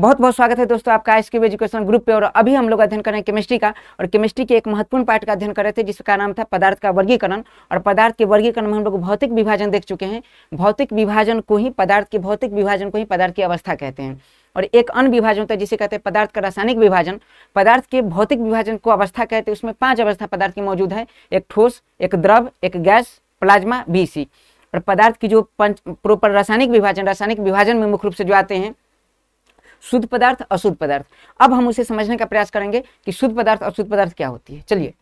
बहुत बहुत स्वागत है दोस्तों आपका एस क्यू एजुकेशन ग्रुप पे और अभी हम लोग अध्ययन कर रहे हैं केमिस्ट्री का और केमिस्ट्री के एक महत्वपूर्ण पार्ट का अध्ययन कर रहे थे जिसका नाम था पदार्थ का वर्गीकरण और पदार्थ के वर्गीकरण में हम लोग भौतिक विभाजन देख चुके हैं भौतिक विभाजन को ही पदार्थ के भौतिक विभाजन को ही पदार्थ की अवस्था कहते हैं और एक अन्य विभाजन होता है जिसे कहते हैं पदार्थ का रासायनिक विभाजन पदार्थ के भौतिक विभाजन को अवस्था कहते हैं उसमें पांच अवस्था पदार्थ की मौजूद है एक ठोस एक द्रव एक गैस प्लाज्मा सी और पदार्थ की जो पंच प्रोपर रासायनिक विभाजन रासायनिक विभाजन में मुख्य रूप से जो आते हैं शुद्ध पदार्थ अशुद्ध पदार्थ अब हम उसे समझने का प्रयास करेंगे कि शुद्ध पदार्थ अशुद्ध पदार्थ क्या होती है चलिए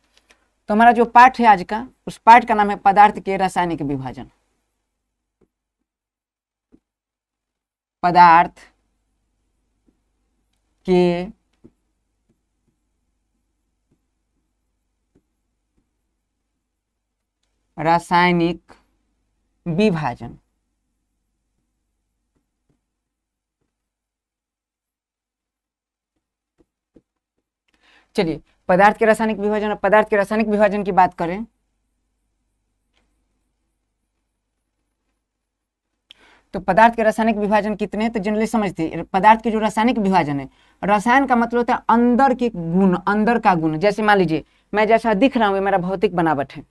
तो हमारा जो पाठ है आज का उस पाठ का नाम है पदार्थ के रासायनिक विभाजन पदार्थ के रासायनिक विभाजन चलिए पदार्थ के रासायनिक विभाजन और पदार्थ के रासायनिक विभाजन की बात करें तो पदार्थ के रासायनिक विभाजन कितने हैं तो जनरली समझते हैं पदार्थ के जो रासायनिक विभाजन है रसायन का मतलब होता है अंदर के गुण अंदर का गुण जैसे मान लीजिए मैं जैसा दिख रहा हूँ मेरा भौतिक बनावट है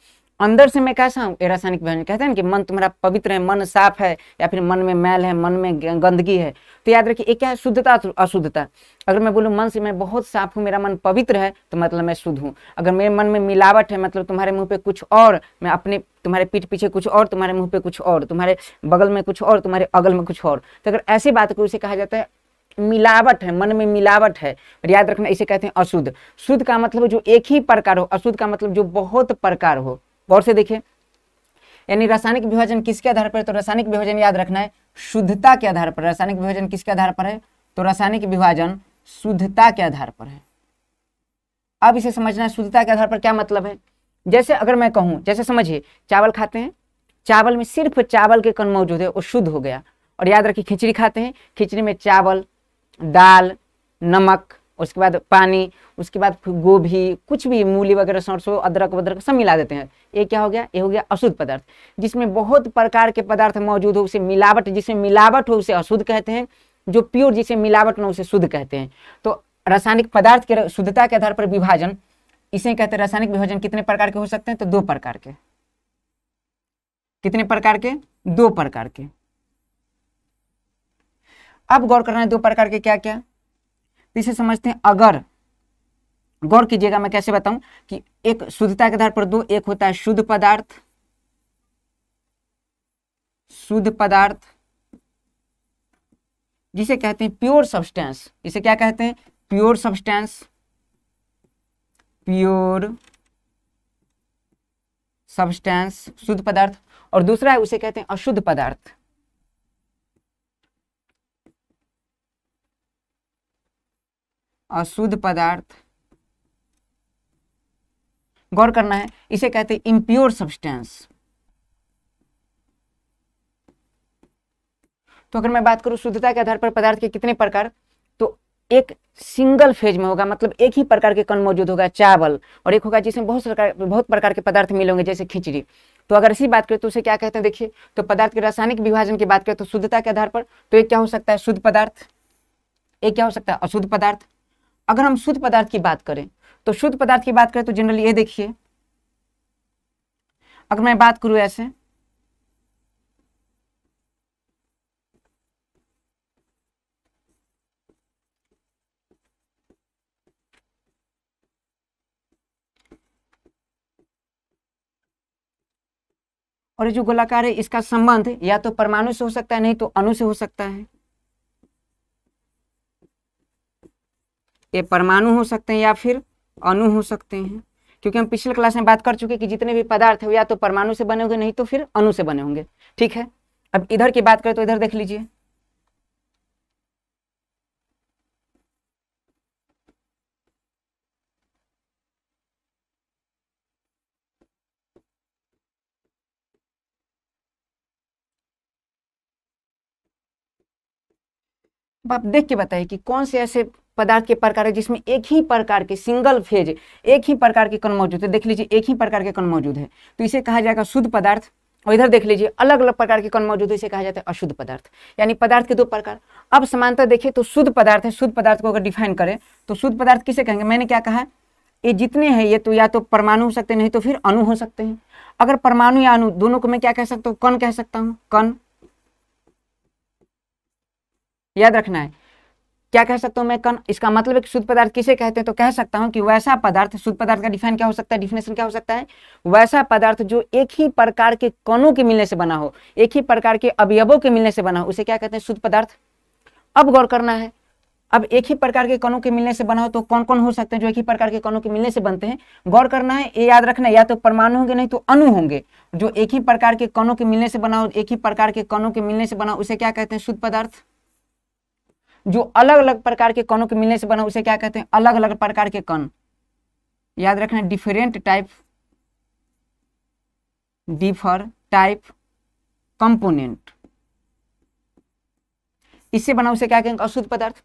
अंदर से मैं कैसा हूँ रासायनिक व्यंजन कहते हैं कि मन तुम्हारा पवित्र है मन साफ है या फिर मन में मैल है मन में गंदगी है तो याद रखिए एक क्या है शुद्धता अशुद्धता अगर मैं बोलूँ मन से मैं बहुत साफ हूँ मेरा मन पवित्र है तो मतलब मैं शुद्ध हूँ अगर मेरे मन में मिलावट है मतलब तुम्हारे मुँह पे कुछ और मैं अपने तुम्हारे पीठ पीछे कुछ और तुम्हारे मुँह पे कुछ और तुम्हारे बगल में कुछ और तुम्हारे अगल में कुछ और तो अगर ऐसी बात को उसे कहा जाता है मिलावट है मन में मिलावट है और याद रखना इसे कहते हैं अशुद्ध शुद्ध का मतलब जो एक ही प्रकार हो अशुद्ध का मतलब जो बहुत प्रकार हो गौर से देखिए यानी रासायनिक विभाजन किसके आधार पर तो रासायनिक विभाजन याद रखना है शुद्धता के आधार पर रासायनिक विभाजन किसके आधार पर है तो रासायनिक विभाजन शुद्धता के आधार पर है अब इसे समझना है शुद्धता के आधार पर क्या मतलब है जैसे अगर मैं कहूं जैसे समझिए चावल खाते हैं चावल में सिर्फ चावल के कण मौजूद है वो शुद्ध हो गया और याद रखिए खिचड़ी खाते हैं खिचड़ी में चावल दाल नमक उसके बाद पानी उसके बाद गोभी कुछ भी मूली वगैरह सरसों अदरक वदरक सब मिला देते हैं ये क्या हो गया ये हो गया अशुद्ध पदार्थ जिसमें बहुत प्रकार के पदार्थ मौजूद हो उसे मिलावट जिसमें मिलावट हो उसे अशुद्ध कहते हैं जो प्योर जिसे मिलावट ना उसे शुद्ध कहते हैं तो रासायनिक पदार्थ के शुद्धता के आधार पर विभाजन इसे कहते हैं रासायनिक विभाजन कितने प्रकार के हो सकते हैं तो दो प्रकार के कितने प्रकार के दो प्रकार के अब गौर करना है दो प्रकार के क्या क्या इसे समझते हैं अगर गौर कीजिएगा मैं कैसे बताऊं कि एक शुद्धता के आधार पर दो एक होता है शुद्ध पदार्थ शुद्ध पदार्थ जिसे कहते हैं प्योर सब्सटेंस इसे क्या कहते हैं प्योर सब्सटेंस प्योर सब्सटेंस शुद्ध पदार्थ और दूसरा है उसे कहते हैं अशुद्ध पदार्थ अशुद्ध पदार्थ गौर करना है इसे कहते हैं इम्प्योर सब्सटेंस तो अगर मैं बात करूं शुद्धता के आधार पर पदार्थ के कितने प्रकार तो एक सिंगल फेज में होगा मतलब एक ही प्रकार के कण मौजूद होगा चावल और एक होगा जिसमें बहुत सरकार बहुत प्रकार के पदार्थ मिले होंगे जैसे खिचड़ी तो अगर इसी बात करें तो उसे क्या कहते हैं देखिए तो पदार्थ के रासायनिक विभाजन की बात करें तो शुद्धता के आधार पर तो एक क्या हो सकता है शुद्ध पदार्थ एक क्या हो सकता है अशुद्ध पदार्थ अगर हम शुद्ध पदार्थ की बात करें तो शुद्ध पदार्थ की बात करें तो जनरली ये देखिए अगर मैं बात करूं ऐसे और ये जो गोलाकार है इसका संबंध या तो परमाणु से हो सकता है नहीं तो अणु से हो सकता है ये परमाणु हो सकते हैं या फिर अणु हो सकते हैं क्योंकि हम पिछले क्लास में बात कर चुके कि जितने भी पदार्थ है या तो परमाणु से बने होंगे नहीं तो फिर अणु से बने होंगे ठीक है अब इधर की बात करें तो इधर देख लीजिए आप देख के बताइए कि कौन से ऐसे पदार्थ के प्रकार है जिसमें एक ही प्रकार के सिंगल फेज एक ही प्रकार के कण मौजूद है देख लीजिए एक ही प्रकार के कण मौजूद है तो इसे कहा जाएगा शुद्ध पदार्थ और इधर देख लीजिए अलग अलग प्रकार के कण मौजूद है इसे कहा जाता है अशुद्ध पदार्थ यानी पदार्थ के दो प्रकार अब समानता देखिए तो शुद्ध पदार्थ है शुद्ध पदार्थ को अगर डिफाइन करें तो शुद्ध पदार्थ किसे कहेंगे मैंने क्या कहा ये जितने हैं ये तो या तो परमाणु हो सकते हैं नहीं तो फिर अणु हो सकते हैं अगर परमाणु या अणु दोनों को मैं क्या कह सकता हूँ कण कह सकता हूँ कण याद रखना है क्या कह सकता हूँ मैं कन इसका मतलब है कि शुद्ध पदार्थ किसे कहते हैं तो कह सकता हूँ कि वैसा पदार्थ शुद्ध पदार्थ का डिफाइन क्या हो सकता है डिफिनेशन क्या हो सकता है वैसा पदार्थ जो एक ही प्रकार के कणों के मिलने से बना हो एक ही प्रकार के अवयवों के मिलने से बना हो उसे क्या कहते हैं शुद्ध पदार्थ अब गौर करना है अब एक ही प्रकार के कणों के मिलने से बना हो तो कौन कौन हो सकते हैं जो एक ही प्रकार के कणों के मिलने से बनते हैं गौर करना है ये याद रखना है या तो परमाणु होंगे नहीं तो अणु होंगे जो एक ही प्रकार के कणों के मिलने से बना हो एक ही प्रकार के कणों के मिलने से बना उसे क्या कहते हैं शुद्ध पदार्थ जो अलग अलग प्रकार के कणों के मिलने से बना उसे क्या कहते हैं अलग अलग प्रकार के कण याद रखना different type differ type component इससे बना उसे क्या कहेंगे अशुद्ध पदार्थ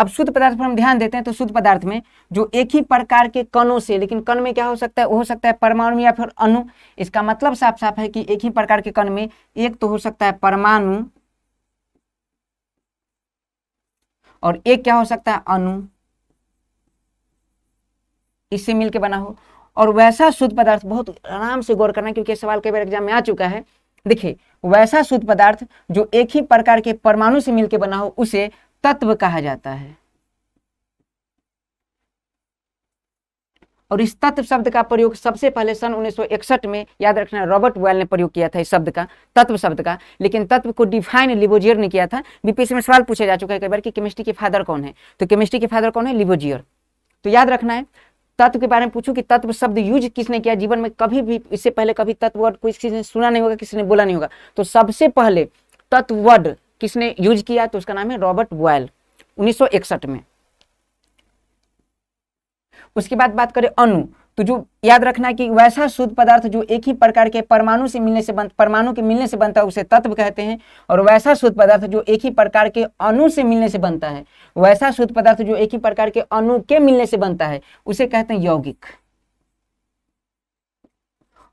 अब शुद्ध पदार्थ पर हम ध्यान देते हैं तो शुद्ध पदार्थ में जो एक ही प्रकार के कणों से लेकिन कण में क्या हो सकता है हो सकता है परमाणु या फिर अणु इसका मतलब साफ साफ है कि एक ही प्रकार के कण में एक तो हो सकता है परमाणु और एक क्या हो सकता है अनु इससे मिलके बना हो और वैसा शुद्ध पदार्थ बहुत आराम से गौर करना क्योंकि सवाल कई बार एग्जाम में आ चुका है देखिए वैसा शुद्ध पदार्थ जो एक ही प्रकार के परमाणु से मिलकर बना हो उसे तत्व कहा जाता है और इस तत्व शब्द का प्रयोग सबसे पहले सन 1961 में याद रखना रॉबर्ट वेल ने प्रयोग किया था इस शब्द का तत्व शब्द का लेकिन तत्व को डिफाइन लिबोजियर ने किया था बीपीएससी में सवाल पूछा जा चुका है कई बार कि केमिस्ट्री के फादर कौन है तो केमिस्ट्री के फादर कौन है लिबोजियर तो याद रखना है तत्व के बारे में पूछूं कि तत्व शब्द यूज किसने किया जीवन में कभी भी इससे पहले कभी तत्व वर्ड कोई किसी ने सुना नहीं होगा किसी ने बोला नहीं होगा तो सबसे पहले तत्व वर्ड किसने यूज किया तो उसका नाम है रॉबर्ट वॉयल 1961 में उसके बाद बात करें अनु तो जो याद रखना कि वैसा शुद्ध पदार्थ जो एक ही प्रकार के परमाणु से मिलने से बन परमाणु के मिलने से बनता है उसे तत्व कहते हैं और वैसा शुद्ध पदार्थ जो एक ही प्रकार के अणु से मिलने से बनता है वैसा शुद्ध पदार्थ जो एक ही प्रकार के अणु के मिलने से बनता है उसे कहते हैं यौगिक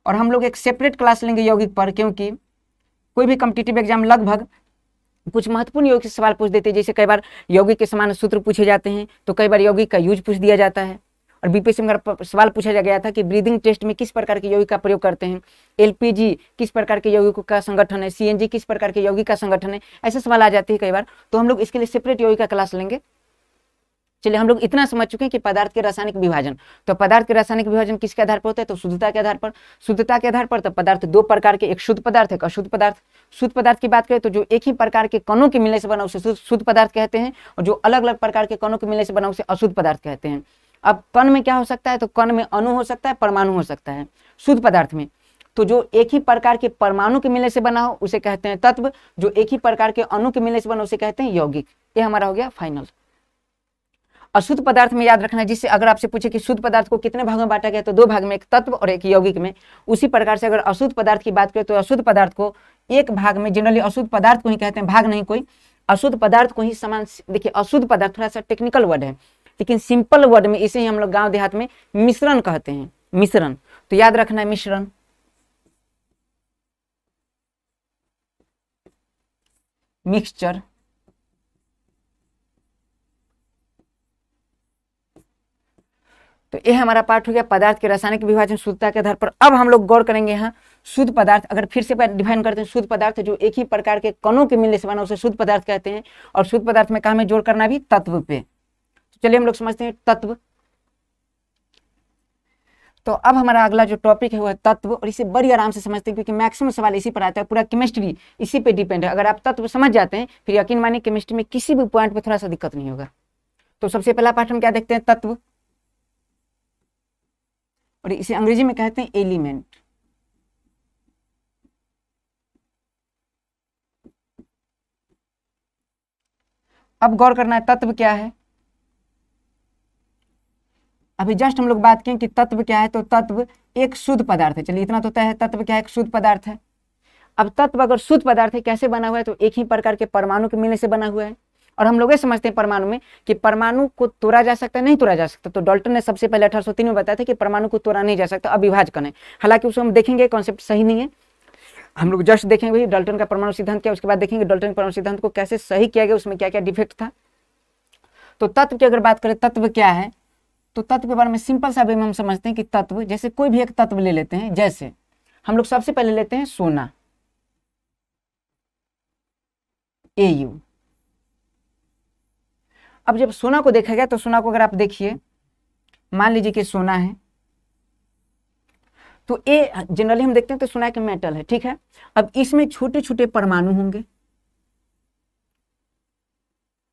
और हम लोग एक सेपरेट क्लास लेंगे यौगिक पर क्योंकि कोई भी कम्पिटेटिव एग्जाम लगभग कुछ महत्वपूर्ण यौगिक से सवाल पूछ देते हैं जैसे कई बार यौगिक के समान सूत्र पूछे जाते हैं तो कई बार यौगिक का यूज पूछ दिया जाता है और बीपीएससी में सवाल पूछा गया था कि ब्रीदिंग टेस्ट में किस प्रकार के यौगिक का प्रयोग करते हैं एलपीजी किस प्रकार के यौगिक का संगठन है सीएनजी किस प्रकार के यौगिक का संगठन है ऐसे सवाल आ जाते हैं कई बार तो हम लोग इसके लिए सेपरेट यौगिक का क्लास लेंगे चलिए हम लोग इतना समझ चुके हैं कि पदार्थ के रासायनिक विभाजन तो पदार्थ के रासायनिक विभाजन किसके आधार पर होता है तो शुद्धता के आधार पर शुद्धता के आधार पर तो पदार्थ दो प्रकार के एक शुद्ध पदार्थ एक अशुद्ध पदार्थ शुद्ध पदार्थ की बात करें तो जो एक ही प्रकार के कणों के मिलने से बना उसे शुद्ध पदार्थ कहते हैं और जो अलग अलग प्रकार के कणों के मिलने से बना उसे अशुद्ध पदार्थ कहते हैं अब कण में क्या हो सकता है तो कण में अणु हो सकता है परमाणु हो सकता है शुद्ध पदार्थ में तो जो एक ही प्रकार के परमाणु के मिलने से बना हो उसे कहते हैं तत्व जो एक ही प्रकार के अणु के मिलने से बना उसे कहते हैं यौगिक ये हमारा हो गया फाइनल अशुद्ध पदार्थ में याद रखना है जिससे अगर आपसे पूछे कि शुद्ध पदार्थ को कितने भाग में बांटा गया तो दो भाग में एक तत्व और एक यौगिक में उसी प्रकार से अगर अशुद्ध पदार्थ की बात करें तो अशुद्ध पदार्थ को एक भाग में जनरली अशुद्ध पदार्थ को ही कहते हैं भाग नहीं कोई अशुद्ध पदार्थ को ही समान देखिए अशुद्ध पदार्थ थोड़ा सा टेक्निकल वर्ड है लेकिन सिंपल वर्ड में इसे ही हम लोग गांव देहात में मिश्रण कहते हैं मिश्रण तो याद रखना है मिश्रण मिक्सचर तो यह हमारा पाठ हो गया पदार्थ के रासायनिक विभाजन शुद्धता के आधार पर अब हम लोग गौर करेंगे यहाँ शुद्ध पदार्थ अगर फिर से डिफाइन करते हैं शुद्ध पदार्थ जो एक ही प्रकार के कणों के मिलने से बना उसे शुद्ध पदार्थ कहते हैं और शुद्ध पदार्थ में काम है जोड़ करना भी तत्व पे चलिए हम लोग समझते हैं तत्व तो अब हमारा अगला जो टॉपिक है वो है तत्व और इसे बड़ी आराम से समझते हैं क्योंकि मैक्सिमम सवाल इसी पर आता है पूरा केमिस्ट्री इसी पे डिपेंड है अगर आप तत्व समझ जाते हैं फिर यकीन माने केमिस्ट्री में किसी भी पॉइंट पर थोड़ा सा दिक्कत नहीं होगा तो सबसे पहला पाठ हम क्या देखते हैं तत्व और इसे अंग्रेजी में कहते हैं एलिमेंट अब गौर करना है तत्व क्या है अभी जस्ट हम लोग बात किए कि तत्व क्या है तो तत्व एक शुद्ध पदार्थ है चलिए इतना तो तय है तत्व क्या है एक शुद्ध पदार्थ है अब तत्व अगर शुद्ध पदार्थ है कैसे बना हुआ है तो एक ही प्रकार के परमाणु के मिलने से बना हुआ है और हम लोग ये समझते हैं परमाणु में कि परमाणु को तोड़ा जा सकता है नहीं तोड़ा जा सकता तो डॉल्टन ने सबसे पहले अठारह में बताया था कि परमाणु को तोड़ा नहीं जा सकता अविभाजकन है हालांकि उसको हम देखेंगे कॉन्सेप्ट सही नहीं है हम लोग जस्ट देखेंगे भाई डॉल्टन का परमाणु सिद्धांत क्या उसके बाद देखेंगे डॉल्टन परमाणु सिद्धांत को कैसे सही किया गया उसमें क्या क्या डिफेक्ट था तो तत्व की अगर बात करें तत्व क्या है तो तत्व के बारे में सिंपल सा हम समझते हैं कि तत्व जैसे कोई भी एक तत्व ले लेते हैं जैसे हम लोग सबसे पहले लेते हैं सोना ए यू अब जब सोना को देखा गया तो सोना को अगर आप देखिए मान लीजिए कि सोना है तो ए जनरली हम देखते हैं तो सोना एक मेटल है ठीक है अब इसमें छोटे छोटे परमाणु होंगे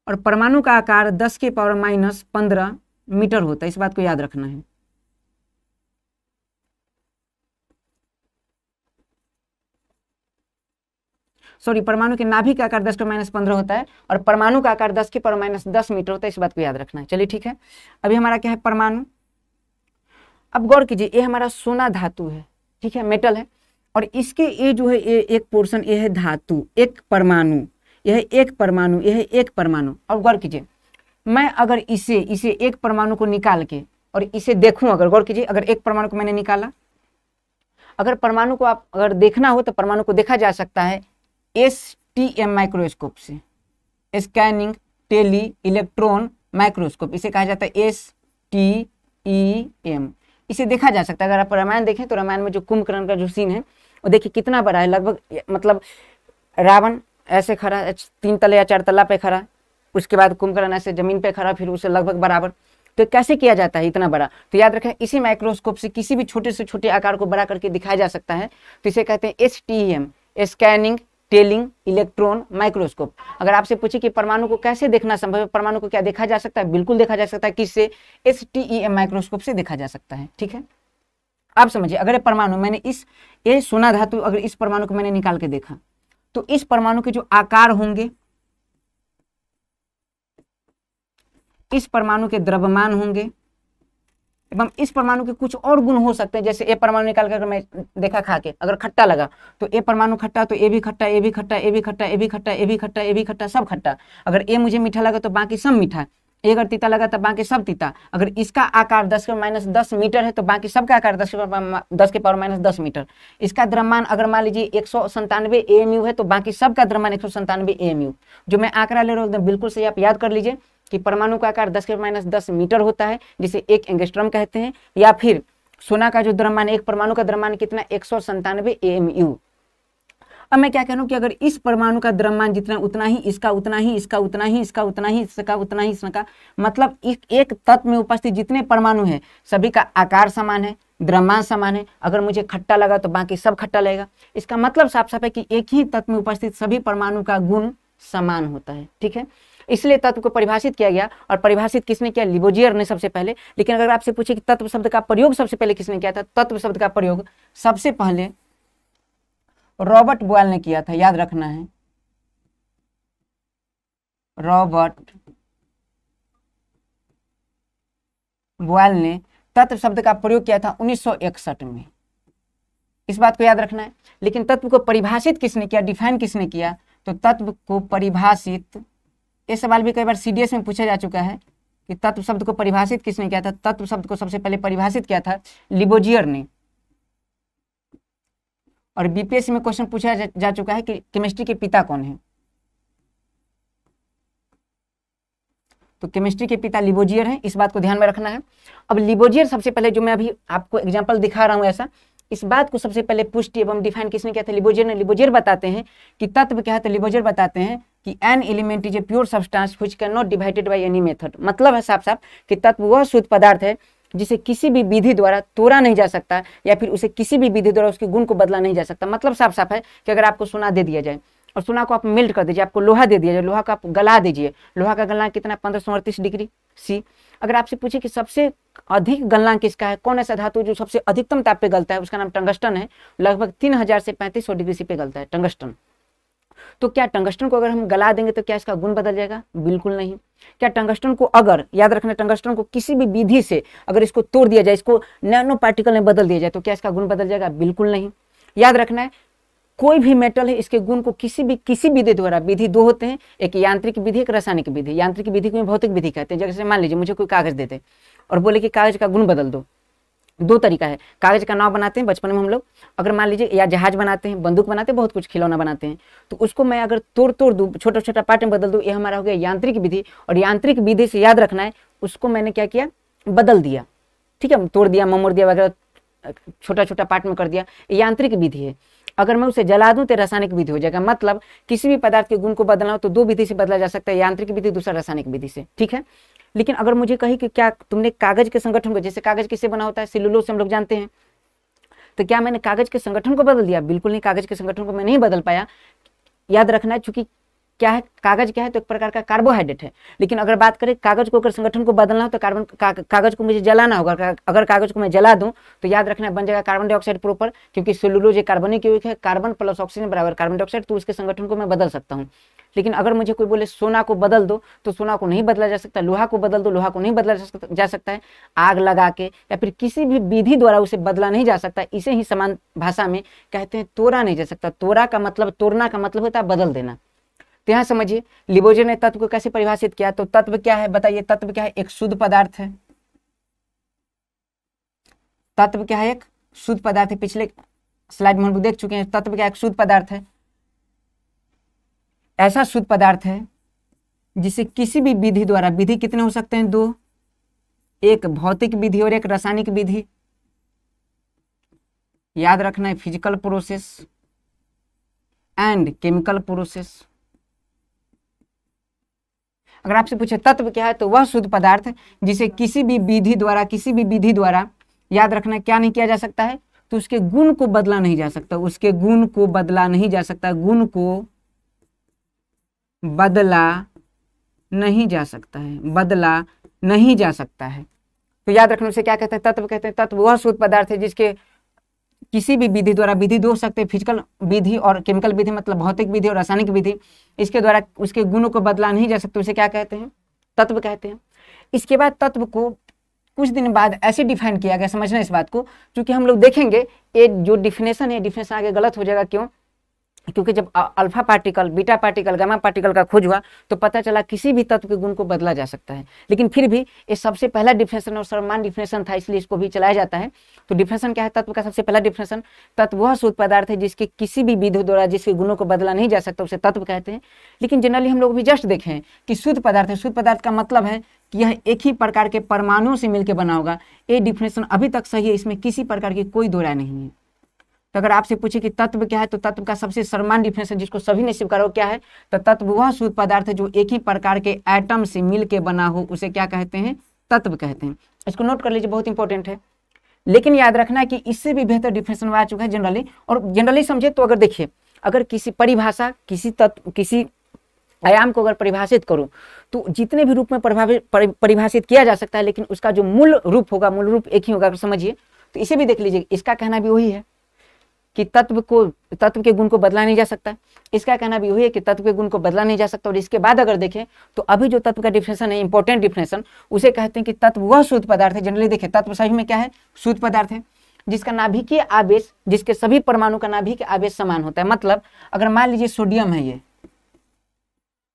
और परमाणु का आकार 10 के पावर माइनस पंद्रह मीटर होता है इस बात को याद रखना है सॉरी परमाणु के नाभिक का आकार दस का माइनस पंद्रह होता है और परमाणु का आकार दस के पर माइनस दस मीटर होता है इस बात को याद रखना है चलिए ठीक है अभी हमारा क्या है परमाणु अब गौर कीजिए ये हमारा सोना धातु है ठीक है मेटल है और इसके ये जो है ये एक पोर्शन ये है धातु एक परमाणु यह एक परमाणु यह एक परमाणु और गौर कीजिए मैं अगर इसे इसे एक परमाणु को निकाल के और इसे देखूं अगर गौर कीजिए अगर एक परमाणु को मैंने निकाला अगर परमाणु को आप अगर देखना हो तो परमाणु को देखा जा सकता है एस टी एम माइक्रोस्कोप से स्कैनिंग टेली इलेक्ट्रॉन माइक्रोस्कोप इसे कहा जाता है एस टी ई एम इसे देखा जा सकता है अगर आप रामायण देखें तो रामायण में जो कुंभकर्ण का जो सीन है वो देखिए कितना बड़ा है लगभग मतलब रावण ऐसे खड़ा तीन तले या चार तला पे खड़ा उसके बाद कुंभकर्ण ऐसे जमीन पे खड़ा फिर उसे लगभग बराबर तो कैसे किया जाता है इतना बड़ा तो याद रखें इसी माइक्रोस्कोप से किसी भी छोटे से छोटे आकार को बड़ा करके दिखाया जा सकता है तो इसे कहते हैं S T M scanning tunnelling electron microscope अगर आपसे पूछे कि परमाणु को कैसे देखना संभव है परमाणु को क्या देखा जा सकता है बिल्कुल देखा जा सकता है किससे S T E M microscope से देखा जा सकता है ठीक है आप समझिए अगर परमाणु मैंने इस ये सोना धातु अगर इस परमाणु को मैंने निकाल के देखा तो इस परमाणु के जो आकार होंगे इस परमाणु के द्रव्यमान होंगे एवं इस परमाणु के कुछ और गुण हो सकते हैं जैसे ए परमाणु निकाल कर मैं देखा खा के अगर खट्टा लगा तो ए परमाणु खट्टा तो ए भी खट्टा ए भी खट्टा ए भी खट्टा ए भी खट्टा ए भी खट्टा ए भी खट्टा सब खट्टा अगर ए मुझे मीठा लगा तो बाकी सब मीठा ए अगर तीता लगा तो बाकी सब तीता अगर इसका आकार दस के माइनस दस मीटर है तो बाकी सबका आकार दस के दस के पावर माइनस दस मीटर इसका द्रमान अगर मान लीजिए एक सौ संतानवे ए एम यू है तो बाकी सबका द्रमान एक सौ संतानवे ए एम यू जो मैं आंकड़ा ले रहा हूँ एकदम बिल्कुल सही आप याद कर लीजिए कि परमाणु का आकार दस के माइनस दस मीटर होता है जिसे एक एंगस्ट्रम कहते हैं या फिर सोना का जो द्रव्यमान एक परमाणु का द्रव्यमान कितना एक सौ संतानवे एम यू अब मैं क्या कह रहा हूँ कि अगर इस परमाणु का द्रव्यमान जितना उतना ही इसका उतना ही इसका उतना ही इसका उतना ही इसका उतना ही इसका मतलब एक, एक तत्व में उपस्थित जितने परमाणु हैं सभी का आकार समान है द्रव्यमान समान है अगर मुझे खट्टा लगा तो बाकी सब खट्टा लगेगा इसका मतलब साफ साफ है कि एक ही तत्व में उपस्थित सभी परमाणु का गुण समान होता है ठीक है इसलिए तत्व को परिभाषित किया गया और परिभाषित किसने किया लिबोजियर ने सबसे पहले लेकिन अगर आपसे पूछे कि तत्व शब्द का प्रयोग सबसे पहले किसने किया था तत्व शब्द का प्रयोग सबसे पहले रॉबर्ट बॉयल ने किया था याद रखना है रॉबर्ट बॉयल ने तत्व शब्द का प्रयोग किया था उन्नीस में इस बात को याद रखना है लेकिन तत्व को परिभाषित किसने किया डिफाइन किसने किया तो तत्व को परिभाषित ये सवाल भी कई बार सी में पूछा जा चुका है कि तत्व शब्द को परिभाषित किसने किया था तत्व शब्द को सबसे पहले परिभाषित किया था लिबोजियर ने और बीपीएससी में क्वेश्चन पूछा जा, जा चुका है कि केमिस्ट्री के पिता कौन है तो केमिस्ट्री के पिता लिबोजियर हैं इस बात को ध्यान में रखना है अब लिबोजियर सबसे पहले जो मैं अभी आपको एग्जाम्पल दिखा रहा हूं ऐसा इस बात को सबसे पहले पुष्टि एवं डिफाइन किसने किया था लिबोजियर ने लिबोजियर बताते हैं कि तत्व क्या है तो लिबोजियर बताते हैं कि an element is a pure substance which can not divided by any method मतलब है साफ साफ कि तत्व वह शुद्ध पदार्थ है जिसे किसी भी विधि द्वारा तोड़ा नहीं जा सकता या फिर उसे किसी भी विधि द्वारा उसके गुण को बदला नहीं जा सकता मतलब साफ साफ है कि अगर आपको सोना दे दिया जाए और सोना को आप मेल्ट कर दीजिए आपको लोहा दे दिया जाए लोहा का आप गला दीजिए लोहा का गलना कितना पंद्रह डिग्री सी अगर आपसे पूछे कि सबसे अधिक गलना किसका है कौन ऐसा धातु जो सबसे अधिकतम ताप पे गलता है उसका नाम टंगस्टन है लगभग तीन हजार से पैंतीस सौ डिग्री सी पे गलता है टंगस्टन तो क्या टंगस्टन को अगर हम गला देंगे तो क्या इसका गुण बदल जाएगा बिल्कुल नहीं क्या टंगस्टन को अगर याद रखना टंगस्टन को किसी भी विधि से अगर इसको तोड़ दिया जाए इसको नैनो पार्टिकल में बदल दिया जाए तो क्या इसका गुण बदल जाएगा बिल्कुल नहीं याद रखना है कोई भी मेटल है इसके गुण को किसी भी किसी विधि द्वारा विधि दो होते हैं एक यांत्रिक विधि एक रासायनिक विधि यांत्रिक विधि को भौतिक विधि कहते हैं जैसे मान लीजिए मुझे कोई कागज देते और बोले कि कागज का गुण बदल दो दो तरीका है कागज का नाव बनाते हैं बचपन में हम लोग अगर मान लीजिए या जहाज बनाते हैं बंदूक बनाते हैं बहुत कुछ खिलौना बनाते हैं तो उसको मैं अगर तोड़ तोड़ दूँ छोटा छोटा पार्ट में बदल दूँ ये हमारा हो गया यांत्रिक विधि और यांत्रिक विधि से याद रखना है उसको मैंने क्या किया बदल दिया ठीक है तोड़ दिया ममोड़ दिया वगैरह छोटा छोटा पार्ट में कर दिया यांत्रिक विधि है अगर मैं उसे जला दूं तो रासायनिक विधि हो जाएगा मतलब किसी भी पदार्थ के गुण को बदलना हो तो दो विधि से बदला जा सकता है यांत्रिक विधि दूसरा रासायनिक विधि से ठीक है लेकिन अगर मुझे कही कि क्या तुमने कागज के संगठन को जैसे कागज किसे बना होता है सिलुलो से हम लोग जानते हैं तो क्या मैंने कागज के संगठन को बदल दिया बिल्कुल नहीं कागज के संगठन को मैं नहीं बदल पाया याद रखना चूंकि क्या है कागज क्या है तो एक प्रकार का कार्बोहाइड्रेट है लेकिन अगर बात करें कागज को अगर संगठन को बदलना हो तो कार्बन का, कागज को मुझे जलाना होगा अगर कागज को मैं जला दूं तो याद रखना बन जाएगा कार्बन डाइऑक्साइड प्रोपर क्योंकि सेलुलोज ये कार्बनिक यौगिक है कार्बन प्लस ऑक्सीजन बराबर कार्बन डाइऑक्साइड तो उसके संगठन को मैं बदल सकता हूँ लेकिन अगर मुझे कोई बोले सोना को बदल दो तो सोना को नहीं बदला जा सकता लोहा को बदल दो लोहा को नहीं बदला जा सकता है आग लगा के या फिर किसी भी विधि द्वारा उसे बदला नहीं जा सकता इसे ही समान भाषा में कहते हैं तोड़ा नहीं जा सकता तोड़ा का मतलब तोड़ना का मतलब होता है बदल देना तो यहां समझिए लिबोजे ने तत्व को कैसे परिभाषित किया तो तत्व क्या है बताइए तत्व क्या है एक शुद्ध पदार्थ है तत्व क्या है एक शुद्ध पदार्थ है पिछले स्लाइड में हम लोग देख चुके हैं तत्व क्या एक शुद्ध पदार्थ है ऐसा शुद्ध पदार्थ है जिसे किसी भी विधि द्वारा विधि कितने हो सकते हैं दो एक भौतिक विधि और एक रासायनिक विधि याद रखना है physical process and chemical process अगर आपसे पूछे तत्व क्या है तो वह शुद्ध पदार्थ जिसे किसी भी विधि द्वारा किसी भी विधि द्वारा याद रखना क्या नहीं किया जा सकता है तो उसके गुण को बदला नहीं जा सकता उसके गुण को बदला नहीं जा सकता गुण को बदला नहीं जा सकता है बदला नहीं जा सकता है तो याद रखने से क्या कहते हैं तत्व कहते हैं तत्व वह शुद्ध पदार्थ है जिसके किसी भी विधि द्वारा विधि दो सकते हैं फिजिकल विधि और केमिकल विधि मतलब भौतिक विधि और रासायनिक विधि इसके द्वारा उसके गुणों को बदला नहीं जा सकता उसे क्या कहते हैं तत्व कहते हैं इसके बाद तत्व को कुछ दिन बाद ऐसे डिफाइन किया गया समझना इस बात को क्योंकि हम लोग देखेंगे ये जो डिफिनेशन है डिफिनेशन आगे गलत हो जाएगा क्यों क्योंकि जब alpha particle beta particle gamma particle का खोज हुआ तो पता चला किसी भी तत्व के गुण को बदला जा सकता है लेकिन फिर भी ये सबसे पहला डिफिनेशन और सर्वमान डिफिनेशन था इसलिए इसको भी चलाया जाता है तो डिफिनेशन क्या है तत्व का सबसे पहला डिफिनेशन तत्व वह शुद्ध पदार्थ है जिसके किसी भी विधि द्वारा जिसके गुणों को बदला नहीं जा सकता उसे तत्व कहते हैं लेकिन जनरली हम लोग भी जस्ट देखें कि शुद्ध पदार्थ है शुद्ध पदार्थ का मतलब है कि यह एक ही प्रकार के परमाणुओं से मिलकर बना होगा ये डिफिनेशन अभी तक सही है इसमें किसी प्रकार की कोई दो नहीं है तो अगर आपसे पूछे कि तत्व क्या है तो तत्व का सबसे सर्मान डिफिनेशन जिसको सभी ने स्वीकार हो क्या है तो तत्व वह शुद्ध पदार्थ है जो एक ही प्रकार के एटम से मिल के बना हो उसे क्या कहते हैं तत्व कहते हैं इसको नोट कर लीजिए बहुत इंपॉर्टेंट है लेकिन याद रखना है कि इससे भी बेहतर डिफिनेशन आ चुका है जनरली और जनरली समझे तो अगर देखिए अगर किसी परिभाषा किसी तत्व किसी आयाम को अगर परिभाषित करो तो जितने भी रूप में परिभाषित किया जा सकता है लेकिन उसका जो मूल रूप होगा मूल रूप एक ही होगा समझिए तो इसे भी देख लीजिए इसका कहना भी वही है कि तत्व को तत्व के गुण को बदला नहीं जा सकता इसका कहना भी वही है कि तत्व के गुण को बदला नहीं जा सकता और इसके बाद अगर देखें तो अभी जो तत्व का डिफिनेशन है इंपॉर्टेंट डिफिनेशन उसे कहते हैं कि तत्व वह शुद्ध पदार्थ है जनरली देखें तत्व सही में क्या है शुद्ध पदार्थ है जिसका नाभिकीय आवेश जिसके सभी परमाणु का नाभिक आवेश समान होता है मतलब अगर मान लीजिए सोडियम है ये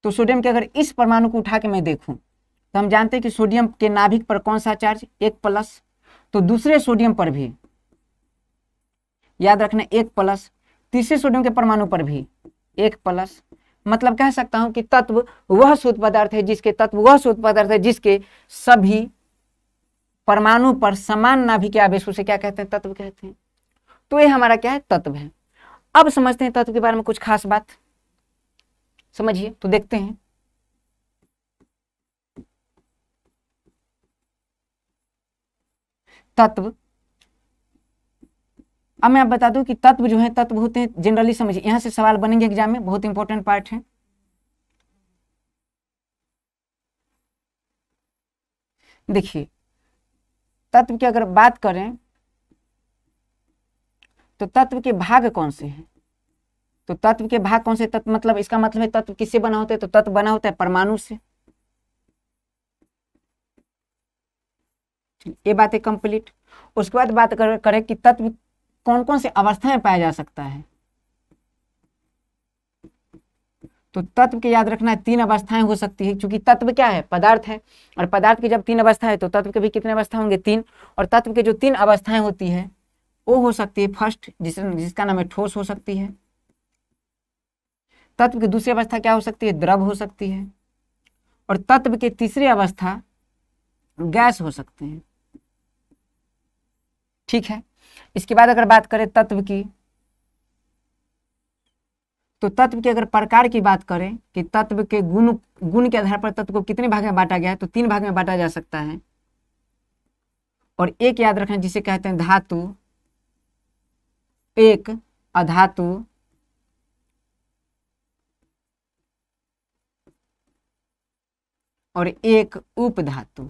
तो सोडियम के अगर इस परमाणु को उठा के मैं देखूं तो हम जानते हैं कि सोडियम के नाभिक पर कौन सा चार्ज एक प्लस तो दूसरे सोडियम पर भी याद रखना एक प्लस तीसरे सोडियम के परमाणु पर भी एक प्लस मतलब कह सकता हूं कि तत्व वह शुद्ध पदार्थ है जिसके तत्व वह शुद्ध पदार्थ है जिसके सभी परमाणु पर समान नाभिक आवेश उसे क्या कहते हैं तत्व कहते हैं तो ये हमारा क्या है तत्व है अब समझते हैं तत्व के बारे में कुछ खास बात समझिए तो देखते हैं तत्व अब मैं आप बता दूं कि तत्व जो है तत्व होते हैं जनरली समझिए यहां से सवाल बनेंगे एग्जाम में बहुत इंपॉर्टेंट पार्ट है देखिए तत्व की अगर बात करें तो तत्व के भाग कौन से हैं तो तत्व के भाग कौन से तत्व मतलब इसका मतलब है तत्व किससे बना होता है तो तत्व बना होता है परमाणु से ये बात है कंप्लीट उसके बाद बात करें कि तत्व कौन कौन से अवस्थाएं पाया जा सकता है तो तत्व के याद रखना है तीन अवस्थाएं हो सकती है क्योंकि तत्व क्या है पदार्थ है और पदार्थ की जब तीन अवस्था है तो तत्व के भी कितने अवस्था होंगे तीन और तत्व के जो तीन अवस्थाएं होती है वो हो सकती है फर्स्ट जिस जिसका नाम है ठोस हो सकती है तत्व की दूसरी अवस्था क्या हो सकती है द्रव हो सकती है और तत्व के तीसरी अवस्था गैस हो सकते हैं ठीक है इसके बाद अगर बात करें तत्व की तो तत्व के अगर प्रकार की बात करें कि तत्व के गुण गुण के आधार पर तत्व को कितने भाग में बांटा गया है तो तीन भाग में बांटा जा सकता है और एक याद रखें जिसे कहते हैं धातु एक अधातु और एक उपधातु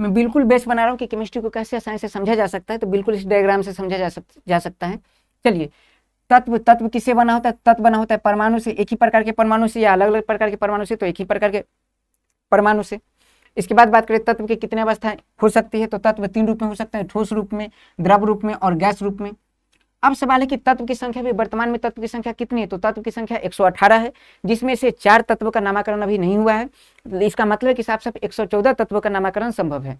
मैं बिल्कुल बेस बना रहा हूँ कि केमिस्ट्री को कैसे आसानी से समझा जा सकता है तो बिल्कुल इस डायग्राम से समझा जा सक जा सकता है चलिए तत्व तत्व किसे बना होता है तत्व बना होता है परमाणु से एक ही प्रकार के परमाणु से या अलग अलग प्रकार के परमाणु से तो एक ही प्रकार के परमाणु से इसके बाद बात करें तत्व की कितने अवस्थाएं हो सकती है तो तत्व तीन रूप में हो सकते हैं ठोस रूप में द्रव रूप में और गैस रूप में अब सवाल है कि तत्व की संख्या भी वर्तमान में तत्व की संख्या कितनी है तो तत्व की संख्या 118 है जिसमें से चार तत्व का नामकरण अभी नहीं हुआ है इसका मतलब है कि साफ साफ एक तत्व का नामकरण संभव है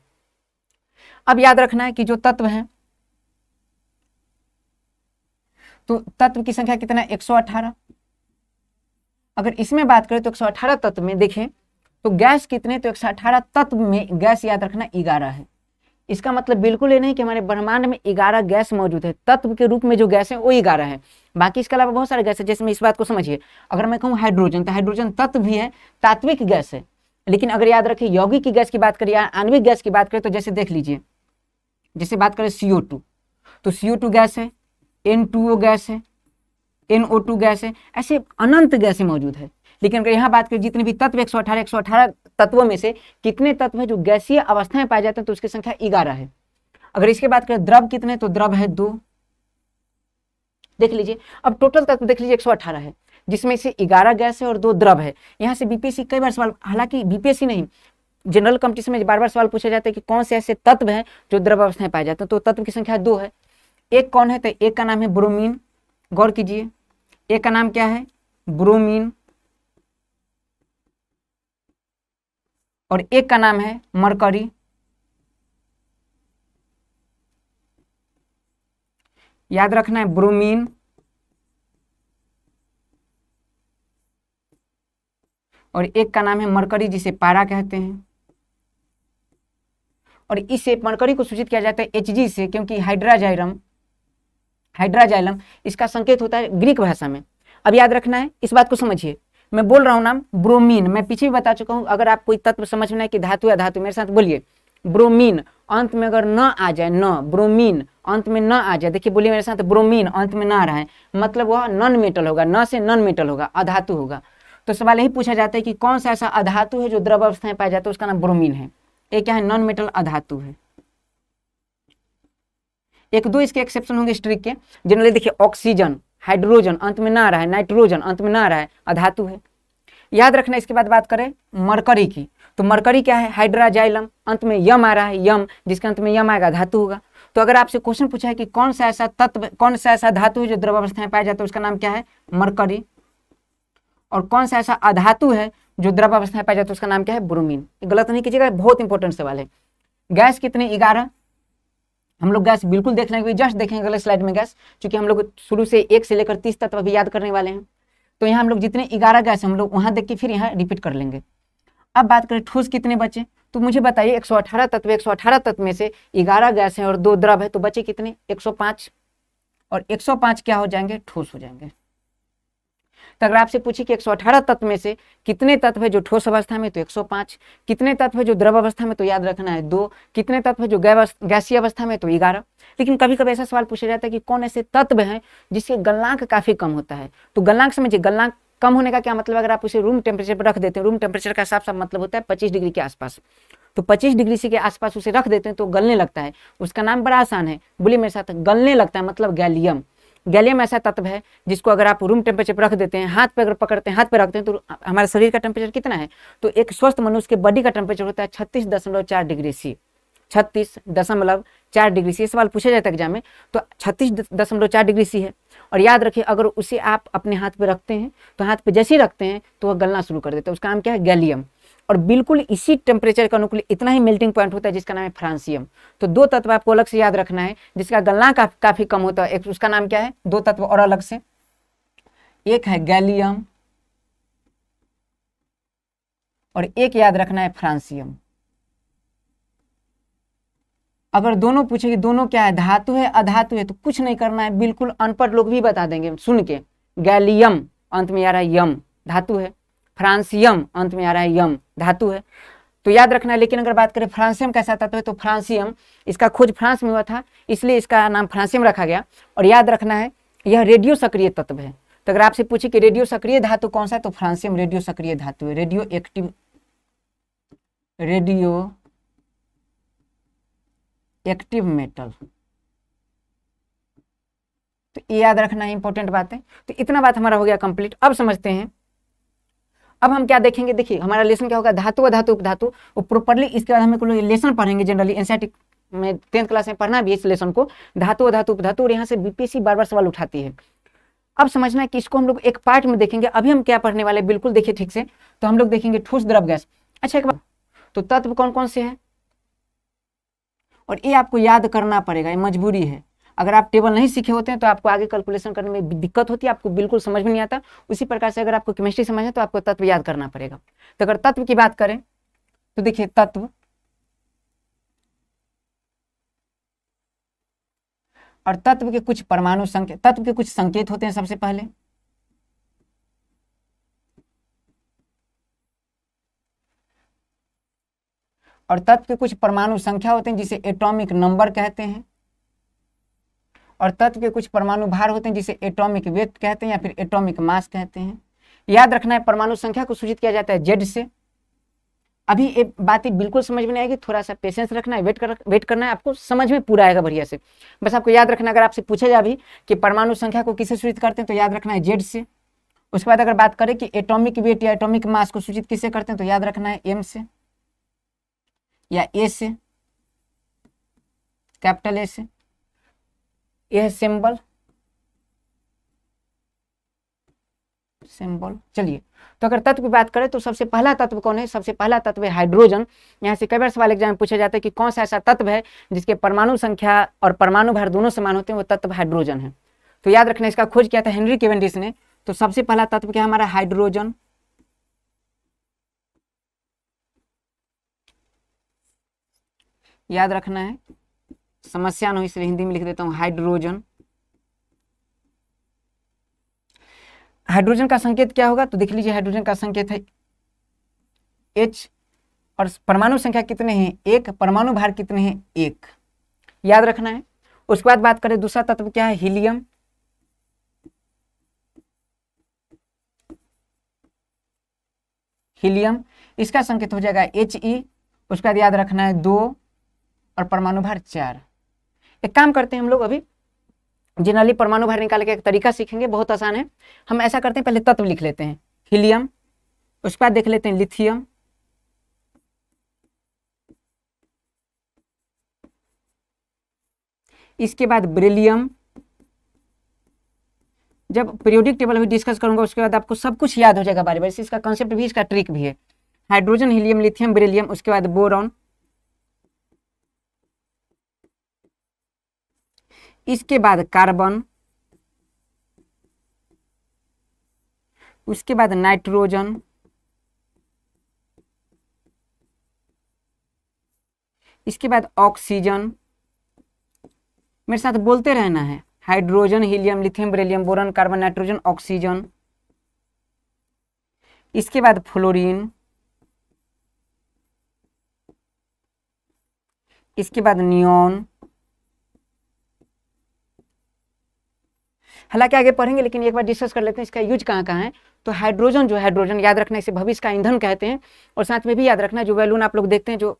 अब याद रखना है कि जो तत्व है तो तत्व की संख्या कितना है एक अगर इसमें बात करें तो एक तत्व में देखें तो गैस कितने तो एक तत्व में गैस याद रखना ग्यारह है इसका मतलब बिल्कुल ये नहीं कि हमारे ब्रह्मांड में ग्यारह गैस मौजूद है तत्व के रूप में जो गैस है वो ग्यारह है बाकी इसके अलावा बहुत सारे गैस है जैसे मैं इस बात को समझिए अगर मैं कहूँ हाइड्रोजन तो हाइड्रोजन तत्व भी है तात्विक गैस है लेकिन अगर याद रखें यौगिक की गैस की बात करें या आणविक गैस की बात करें तो जैसे देख लीजिए जैसे बात करें सीओ टू तो सीओ टू गैस है एन टू ओ गैस है एन ओ टू गैस है ऐसे अनंत गैसें मौजूद है लेकिन अगर यहाँ बात करें जितने भी तत्व एक सौ अठारह एक सौ अठारह तत्वों में से कितने तत्व है जो गैसीय अवस्था में पाए जाते हैं तो उसकी संख्या ग्यारह है अगर इसके बात करें द्रव कितने तो द्रव है दो देख लीजिए अब टोटल तत्व देख लीजिए 118 है जिसमें से ग्यारह गैस है और दो द्रव है यहाँ से बीपीएससी कई बार सवाल हालांकि बीपीएससी नहीं जनरल कंपटीशन में बार बार सवाल पूछा जाता है कि कौन से ऐसे तत्व हैं जो द्रव अवस्था में पाए जाते हैं तो तत्व की संख्या दो है एक कौन है तो एक का नाम है ब्रोमीन गौर कीजिए एक का नाम क्या है ब्रोमीन और एक का नाम है मरकरी याद रखना है ब्रोमीन और एक का नाम है मरकरी जिसे पारा कहते हैं और इसे मरकरी को सूचित किया जाता है एच से क्योंकि हाइड्राजाइरम हाइड्राजाइलम इसका संकेत होता है ग्रीक भाषा में अब याद रखना है इस बात को समझिए मैं बोल रहा हूँ नाम ब्रोमीन मैं पीछे भी बता चुका हूँ अगर आप कोई तत्व समझ में कि धातु या धातु मेरे साथ बोलिए ब्रोमीन अंत में अगर न आ जाए न ब्रोमीन अंत में न आ जाए देखिए बोलिए मेरे साथ ब्रोमीन अंत में ना आ रहा है मतलब वह नॉन मेटल होगा न से नॉन मेटल होगा अधातु होगा तो सवाल यही पूछा जाता है कि कौन सा ऐसा अधातु है जो द्रव अवस्था में पाया जाता है उसका नाम ब्रोमीन है एक क्या है नॉन मेटल अधातु है एक दो इसके एक्सेप्शन होंगे स्ट्रिक के जनरली देखिए ऑक्सीजन हाइड्रोजन अंत में ना रहा है नाइट्रोजन अंत में ना रहा है अधातु है याद रखना इसके बाद बात करें मरकरी की तो मरकरी क्या है हाइड्राजाइलम अंत में यम आ रहा है यम जिसके अंत में यम आएगा धातु होगा तो अगर आपसे क्वेश्चन पूछा है कि कौन सा ऐसा तत्व कौन सा ऐसा धातु है जो द्रवावस्था में पाया जाता है उसका नाम क्या है मरकरी और कौन सा ऐसा अधातु है जो द्रव अवस्था में पाया जाता है उसका नाम क्या है ब्रोमीन गलत नहीं कीजिएगा बहुत इंपॉर्टेंट सवाल है गैस कितने ग्यारह हम लोग गैस बिल्कुल देखने के जस्ट देखेंगे अगले स्लाइड में गैस क्योंकि हम लोग शुरू से एक से लेकर तीस तक अभी याद करने वाले हैं तो यहाँ हम लोग जितने ग्यारह गैस हम लोग वहाँ देख के फिर यहाँ रिपीट कर लेंगे अब बात करें ठोस कितने बचे तो मुझे बताइए एक सौ अठारह तत्व एक सौ अठारह तत्व में से ग्यारह गैस हैं और दो द्रव है तो बचे कितने एक सौ पाँच और एक सौ पाँच क्या हो जाएंगे ठोस हो जाएंगे तो अगर आपसे पूछी कि 118 तत्व में से कितने तत्व है जो ठोस अवस्था में तो 105 कितने तत्व है जो द्रव अवस्था में तो याद रखना है दो कितने तत्व है जो गैसीय अवस्था में तो ग्यारह लेकिन कभी कभी ऐसा सवाल पूछा जाता है कि कौन ऐसे तत्व हैं जिसके गलनांक काफ़ी कम होता है तो गलनांक समझिए गलनांक कम होने का क्या मतलब अगर आप उसे रूम टेम्परेचर पर रख देते हैं रूम टेम्परेचर का हिसाब साफ मतलब होता है पच्चीस डिग्री के आसपास तो 25 डिग्री सी के आसपास उसे रख देते हैं तो गलने लगता है उसका नाम बड़ा आसान है बोलिए मेरे साथ गलने लगता है मतलब गैलियम गैलियम ऐसा तत्व है जिसको अगर आप रूम टेम्परेचर पर रख देते हैं हाथ पर अगर पकड़ते हैं हाथ पर रखते हैं तो हमारे शरीर का टेम्परेचर कितना है तो एक स्वस्थ मनुष्य के बॉडी का टेम्परेचर होता है छत्तीस दशमलव चार डिग्री सी छत्तीस दशमलव चार डिग्री सी सवाल पूछा जाता है एग्जाम में तो छत्तीस दशमलव चार डिग्री सी है और याद रखिए अगर उसे आप अपने हाथ पे रखते हैं तो हाथ पे जैसे ही रखते हैं तो वह गलना शुरू कर देते हैं उसका नाम क्या है गैलियम और बिल्कुल इसी टेम्परेचर के अनुकूल इतना ही मेल्टिंग पॉइंट होता है जिसका नाम है फ्रांसियम तो दो तत्व आपको अलग से याद रखना है जिसका गलना का, काफी कम होता है एक तो उसका नाम क्या है दो तत्व और अलग से एक है गैलियम और एक याद रखना है फ्रांसियम अगर दोनों पूछे कि दोनों क्या है धातु है अधातु है तो कुछ नहीं करना है बिल्कुल अनपढ़ लोग भी बता देंगे सुन के गैलियम अंत में यार यम धातु है फ्रांसियम अंत में आ रहा है यम धातु है तो याद रखना है लेकिन अगर बात करें फ्रांसियम कैसा तत्व तो है तो फ्रांसियम इसका खोज फ्रांस में हुआ था इसलिए इसका नाम फ्रांसियम रखा गया और याद रखना है यह रेडियो सक्रिय तत्व है तो अगर आपसे पूछे कि रेडियो सक्रिय धातु कौन सा है तो फ्रांसियम रेडियो सक्रिय धातु है radioactive radioactive metal तो ये याद रखना इंपॉर्टेंट बात है तो इतना बात हमारा हो गया कंप्लीट अब समझते हैं अब हम क्या देखेंगे देखिए हमारा लेसन क्या होगा धातु अधातु धातु उपधातु वो प्रॉपरली इसके बाद हमें लेसन पढ़ेंगे जनरली एनसीईआरटी में टेंथ क्लास में पढ़ना भी इस लेसन को धातु अधातु धातु उपधातु और यहाँ से बीपीएससी बार बार सवाल उठाती है अब समझना है कि इसको हम लोग एक पार्ट में देखेंगे अभी हम क्या पढ़ने वाले बिल्कुल देखिए ठीक से तो हम लोग देखेंगे ठोस द्रव गैस अच्छा एक बार तो तत्व कौन कौन से है और ये आपको याद करना पड़ेगा ये मजबूरी है अगर आप टेबल नहीं सीखे होते हैं तो आपको आगे कैलकुलेशन करने में दिक्कत होती है आपको बिल्कुल समझ में नहीं आता उसी प्रकार से अगर आपको केमिस्ट्री समझ है तो आपको तत्व याद करना पड़ेगा तो अगर तत्व की बात करें तो देखिए तत्व और तत्व के कुछ परमाणु संकेत तत्व के कुछ संकेत होते हैं सबसे पहले और तत्व के कुछ परमाणु संख्या होते हैं जिसे एटॉमिक नंबर कहते हैं और तत्व के कुछ परमाणु भार होते हैं जिसे एटॉमिक वेट कहते हैं या फिर एटॉमिक मास कहते हैं याद रखना है परमाणु संख्या को सूचित किया जाता है जेड से अभी ये बातें बिल्कुल समझ में आएगी थोड़ा सा पेशेंस रखना है वेट कर वेट करना है आपको समझ में पूरा आएगा बढ़िया से बस आपको याद रखना अगर आपसे पूछा जाए अभी कि परमाणु संख्या को किसे सूचित करते हैं तो याद रखना है जेड से उसके बाद अगर बात करें कि एटॉमिक वेट या एटॉमिक मास को सूचित किसे करते हैं तो याद रखना है एम से या ए से कैपिटल ए से यह सिंबल सिंबल चलिए तो अगर तत्व की बात करें तो सबसे पहला तत्व कौन है सबसे पहला तत्व है हाइड्रोजन यहाँ से कई बार सवाल एग्जाम में पूछा जाता है कि कौन सा ऐसा तत्व है जिसके परमाणु संख्या और परमाणु भार दोनों समान होते हैं वो तत्व हाइड्रोजन है तो याद रखना इसका खोज किया था हेनरी केवेंडिस ने तो सबसे पहला तत्व क्या हमारा हाइड्रोजन याद रखना है समस्या नहीं इसलिए हिंदी में लिख देता हूं हाइड्रोजन हाइड्रोजन का संकेत क्या होगा तो देख लीजिए हाइड्रोजन का संकेत है एच और परमाणु संख्या कितने हैं एक परमाणु भार कितने हैं एक याद रखना है उसके बाद बात करें दूसरा तत्व क्या है हीलियम हीलियम इसका संकेत हो जाएगा एच ई e, उसके बाद याद रखना है दो और परमाणु भार चार एक काम करते हैं हम लोग अभी जनरली परमाणु भार निकाल के एक तरीका सीखेंगे बहुत आसान है हम ऐसा करते हैं पहले तत्व लिख लेते हैं हीलियम उसके बाद देख लेते हैं लिथियम इसके बाद ब्रिलियम जब पीरियोडिक टेबल भी डिस्कस करूंगा उसके बाद आपको सब कुछ याद हो जाएगा बारे बारे इसका कॉन्सेप्ट भी इसका ट्रिक भी है हाइड्रोजन हीलियम लिथियम ब्रिलियम उसके बाद बोरॉन इसके बाद कार्बन उसके बाद नाइट्रोजन इसके बाद ऑक्सीजन मेरे साथ बोलते रहना है hydrogen helium lithium beryllium boron carbon nitrogen oxygen इसके बाद फ्लोरीन इसके बाद नियॉन हालांकि आगे पढ़ेंगे लेकिन एक बार डिस्कस कर लेते हैं इसका यूज कहाँ कहाँ है तो हाइड्रोजन जो हाइड्रोजन याद रखना इसे भविष्य का ईंधन कहते हैं और साथ में भी याद रखना जो बैलून आप लोग देखते हैं जो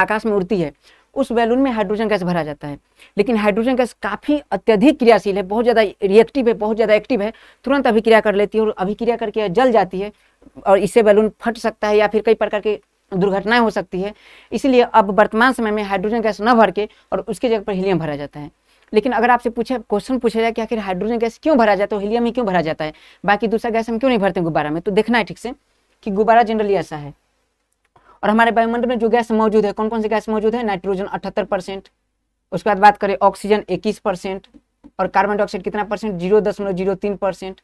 आकाश में उड़ती है उस बैलून में हाइड्रोजन गैस भरा जाता है लेकिन हाइड्रोजन गैस काफ़ी अत्यधिक क्रियाशील है बहुत ज़्यादा रिएक्टिव है बहुत ज़्यादा एक्टिव है तुरंत अभिक्रिया कर लेती है और अभिक्रिया करके जल जाती है और इससे बैलून फट सकता है या फिर कई प्रकार के दुर्घटनाएं हो सकती है इसलिए अब वर्तमान समय में हाइड्रोजन गैस न भर के और उसकी जगह पर हीलियम भरा जाता है लेकिन अगर आपसे पूछे क्वेश्चन पूछा जाए कि आखिर हाइड्रोजन गैस क्यों भरा जाता है हीलियम तो ही क्यों भरा जाता है बाकी दूसरा गैस हम क्यों नहीं भरते गुब्बारा में तो देखना है ठीक से कि गुब्बारा जनरली ऐसा है और हमारे वायुमंडल में जो गैस मौजूद है कौन कौन सी गैस मौजूद है नाइट्रोजन अठहत्तर परसेंट उसके बाद बात करें ऑक्सीजन इक्कीस परसेंट और कार्बन डाइऑक्साइड कितना परसेंट जीरो दशमलव जीरो तीन परसेंट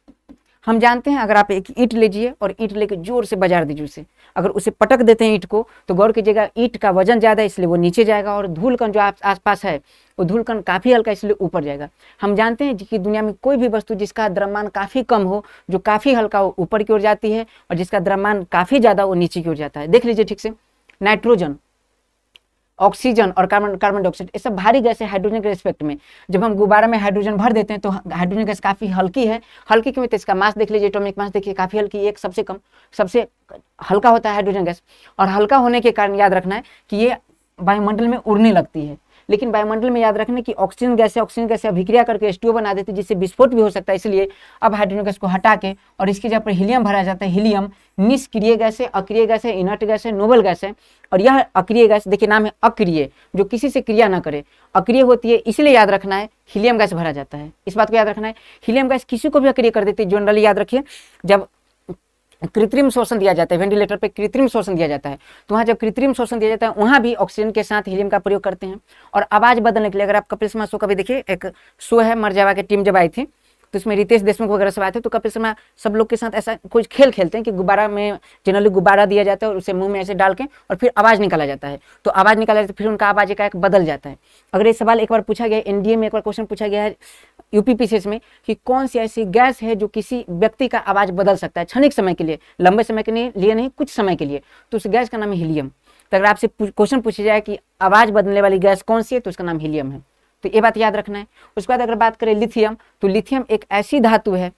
हम जानते हैं अगर आप एक ईट लीजिए और ईट लेके जोर से बाजार दीजिए उसे अगर उसे पटक देते हैं ईट को तो गौर कीजिएगा ईट का वजन ज़्यादा है इसलिए वो नीचे जाएगा और धूलकन जो आप आसपास है वो धूलकन काफ़ी हल्का इसलिए ऊपर जाएगा हम जानते हैं कि दुनिया में कोई भी वस्तु जिसका द्रव्यमान काफ़ी कम हो जो काफ़ी हल्का हो ऊपर की ओर जाती है और जिसका द्रव्यमान काफ़ी ज़्यादा वो नीचे की ओर जाता है देख लीजिए ठीक से नाइट्रोजन ऑक्सीजन और कार्बन कार्बन डाइऑक्साइड ये सब भारी गैस है हाइड्रोजन के रिस्पेक्ट में जब हम गुब्बारा में हाइड्रोजन भर देते हैं तो हाइड्रोजन गैस काफ़ी हल्की है हल्की क्यों तो इसका मास देख लीजिए एटॉमिक मास देखिए काफ़ी हल्की एक सबसे कम सबसे हल्का होता है हाइड्रोजन गैस और हल्का होने के कारण याद रखना है कि ये वायुमंडल में उड़ने लगती है लेकिन वायुमंडल में याद रखना कि ऑक्सीजन गैस ऑक्सीजन गैस अभिक्रिया करके एस बना देती है जिससे विस्फोट भी हो सकता है इसलिए अब हाइड्रोजन गैस को हटा के और इसकी जगह पर हीलियम भरा जाता है हीलियम निष्क्रिय गैस है अक्रिय गैस है इनर्ट गैस है नोबल गैस है और यह अक्रिय गैस देखिए नाम है अक्रिय जो किसी से क्रिया ना करे अक्रिय होती है इसलिए याद रखना है हीलियम गैस भरा जाता है इस बात को याद रखना है हीलियम गैस किसी को भी अक्रिय कर देती है जनरली याद रखिए जब कृत्रिम शोषण दिया जाता है वेंटिलेटर पे कृत्रिम शोषण दिया जाता है तो वहाँ जब कृत्रिम शोषण दिया जाता है वहाँ भी ऑक्सीजन के साथ हीलियम का प्रयोग करते हैं और आवाज़ बदलने के लिए अगर आप कपिल शर्मा शो का भी देखिए एक शो है मरजावा की टीम जब आई थी तो इसमें रितेश देशमुख वगैरह सब आए थे तो कपिल शर्मा सब लोग के साथ ऐसा कुछ खेल खेलते हैं कि गुब्बारा में जनरली गुब्बारा दिया जाता है और उसे मुंह में ऐसे डाल के और फिर आवाज़ निकाला जाता है तो आवाज़ निकाला जाता है फिर उनका आवाज़ एक बदल जाता है अगर ये सवाल एक बार पूछा गया एनडीए में एक बार क्वेश्चन पूछा गया है यूपीपीसीएस में कि कौन सी ऐसी गैस है जो किसी व्यक्ति का आवाज बदल सकता है क्षणिक समय के लिए लंबे समय के लिए नहीं कुछ समय के लिए तो उस गैस का नाम है हीलियम तो अगर आपसे क्वेश्चन पूछा जाए कि आवाज बदलने वाली गैस कौन सी है तो उसका नाम हीलियम है तो ये बात याद रखना है उसके बाद अगर बात करें लिथियम तो लिथियम एक ऐसी धातु है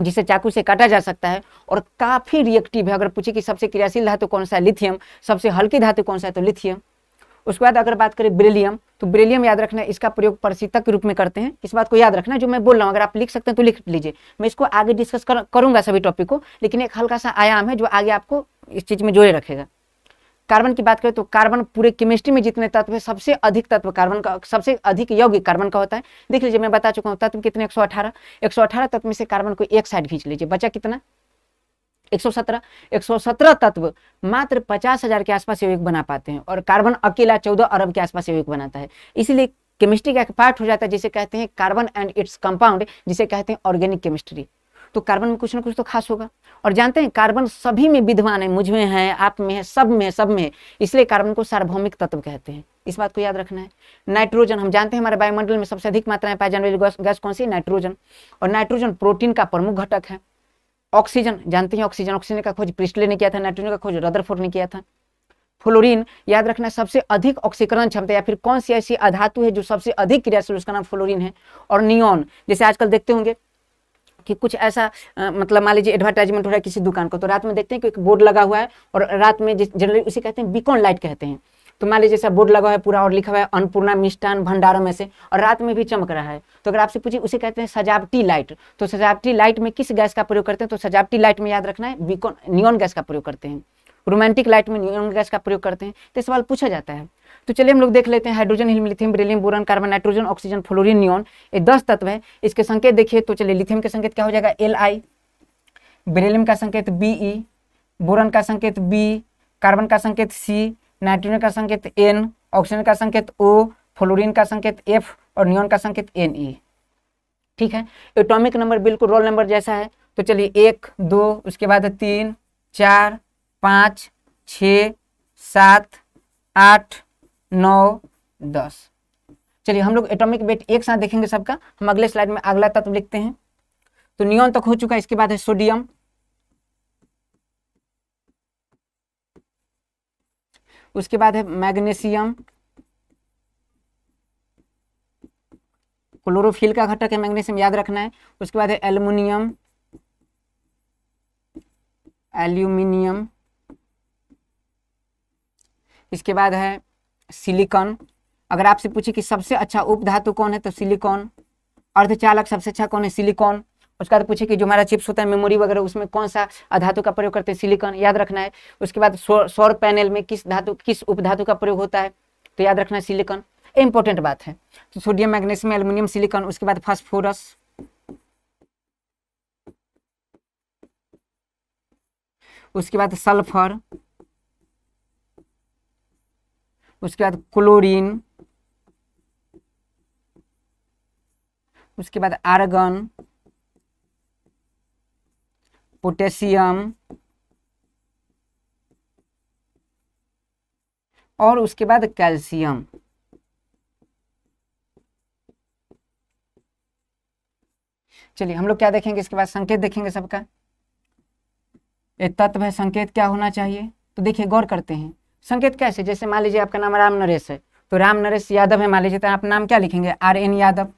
जिसे चाकू से काटा जा सकता है और काफ़ी रिएक्टिव है अगर पूछे कि सबसे क्रियाशील धातु कौन सा है लिथियम सबसे हल्की धातु कौन सा है तो लिथियम उसके बाद अगर बात करें ब्रिलियम तो ब्रिलियम याद रखना इसका प्रयोग परसिता के रूप में करते हैं इस बात को याद रखना जो मैं बोल रहा हूँ अगर आप लिख सकते हैं तो लिख लीजिए मैं इसको आगे डिस्कस कर, करूंगा सभी टॉपिक को लेकिन एक हल्का सा आयाम है जो आगे आपको इस चीज में जोड़े रखेगा कार्बन की बात करें तो कार्बन पूरे केमिस्ट्री में जितने तत्व है सबसे अधिक तत्व कार्बन का सबसे अधिक यौगिक कार्बन का होता है देख लीजिए मैं बता चुका हूँ तत्व कितने 118 118 तत्व में से कार्बन को एक साइड खींच लीजिए बचा कितना 117 तत्व मात्र पचास हजार के आसपास यौगिक बना पाते हैं और कार्बन अकेला 14 अरब के आसपास यौगिक बनाता है इसलिए केमिस्ट्री का एक पार्ट हो जाता है जिसे कहते हैं कार्बन एंड इट्स कंपाउंड जिसे कहते हैं ऑर्गेनिक केमिस्ट्री तो कार्बन में कुछ ना कुछ तो खास होगा और जानते हैं कार्बन सभी में विद्वान है मुझ में है आप में है सब में है सब में है इसलिए कार्बन को सार्वभौमिक तत्व कहते हैं इस बात को याद रखना है नाइट्रोजन हम जानते हैं हमारे वायुमंडल में सबसे अधिक मात्रा में पाए जाने वाली गैस कौन सी नाइट्रोजन और नाइट्रोजन प्रोटीन का प्रमुख घटक है ऑक्सीजन जानते हैं ऑक्सीजन ऑक्सीजन का खोज प्रिस्टले ने किया था नाइट्रोजन का खोज रदरफोर ने किया था फ्लोरीन याद रखना सबसे अधिक ऑक्सीकरण क्षमता या फिर कौन सी ऐसी अधातु है जो सबसे अधिक क्रियाशील उसका नाम फ्लोरीन है और नियॉन जैसे आजकल देखते होंगे कि कुछ ऐसा आ, मतलब मान लीजिए एडवर्टाइजमेंट हो रहा है किसी दुकान को तो रात में देखते हैं कि एक बोर्ड लगा हुआ है और रात में जनरली उसे कहते हैं बिकॉन लाइट कहते हैं तो मान लीजिए जैसा बोर्ड लगा हुआ है पूरा और लिखा हुआ है अन्नपूर्णा मिष्टान भंडारों में से और रात में भी चमक रहा है तो अगर आपसे पूछिए उसे कहते हैं सजावटी लाइट तो सजावटी लाइट में किस गैस का प्रयोग करते हैं तो सजावटी लाइट में याद रखना है नियोन गैस का प्रयोग करते हैं रोमांटिक लाइट में नियोन गैस का प्रयोग करते हैं तो सवाल पूछा जाता है तो चलिए हम लोग देख लेते हैं hydrogen helium lithium beryllium boron carbon nitrogen oxygen fluorine neon ये दस तत्व है इसके संकेत देखिए तो चलिए लिथियम के संकेत क्या हो जाएगा एल आई ब्रिलियम का संकेत बी ई बोरन का संकेत बी कार्बन का संकेत सी नाइट्रोजन का संकेत एन ऑक्सीजन का संकेत ओ फ्लोरीन का संकेत एफ और नियोन का संकेत एन ई ठीक है एटॉमिक नंबर बिल्कुल रोल नंबर जैसा है तो चलिए एक दो उसके बाद तीन चार पाँच छ सात आठ नौ दस चलिए हम लोग एटॉमिक वेट एक साथ देखेंगे सबका हम अगले स्लाइड में अगला तत्व लिखते हैं तो नियोन तक हो चुका है इसके बाद है सोडियम उसके बाद है मैग्नीशियम क्लोरोफिल का घटक है मैग्नीशियम याद रखना है उसके बाद है एल्युमिनियम एल्यूमिनियम इसके बाद है सिलिकॉन अगर आपसे पूछे कि सबसे अच्छा उपधातु कौन है तो सिलिकॉन अर्धचालक सबसे अच्छा कौन है सिलिकॉन उसके बाद पूछे कि जो हमारा चिप्स होता है मेमोरी वगैरह उसमें कौन सा धातु का प्रयोग करते हैं सिलिकॉन याद रखना है उसके बाद सौर पैनल में किस धातु किस उपधातु का प्रयोग होता है तो याद रखना है सिलिकॉन इंपॉर्टेंट बात है तो सोडियम मैग्नेशियम एल्यूमिनियम सिलिकॉन उसके बाद फास्फोरस उसके बाद सल्फर उसके बाद क्लोरीन उसके बाद आर्गन पोटेशियम और उसके बाद कैल्शियम चलिए हम लोग क्या देखेंगे इसके बाद संकेत देखेंगे सबका ये तत्व है संकेत क्या होना चाहिए तो देखिए गौर करते हैं संकेत कैसे जैसे मान लीजिए आपका नाम राम नरेश है तो राम नरेश यादव है मान लीजिए तो आप नाम क्या लिखेंगे आर एन यादव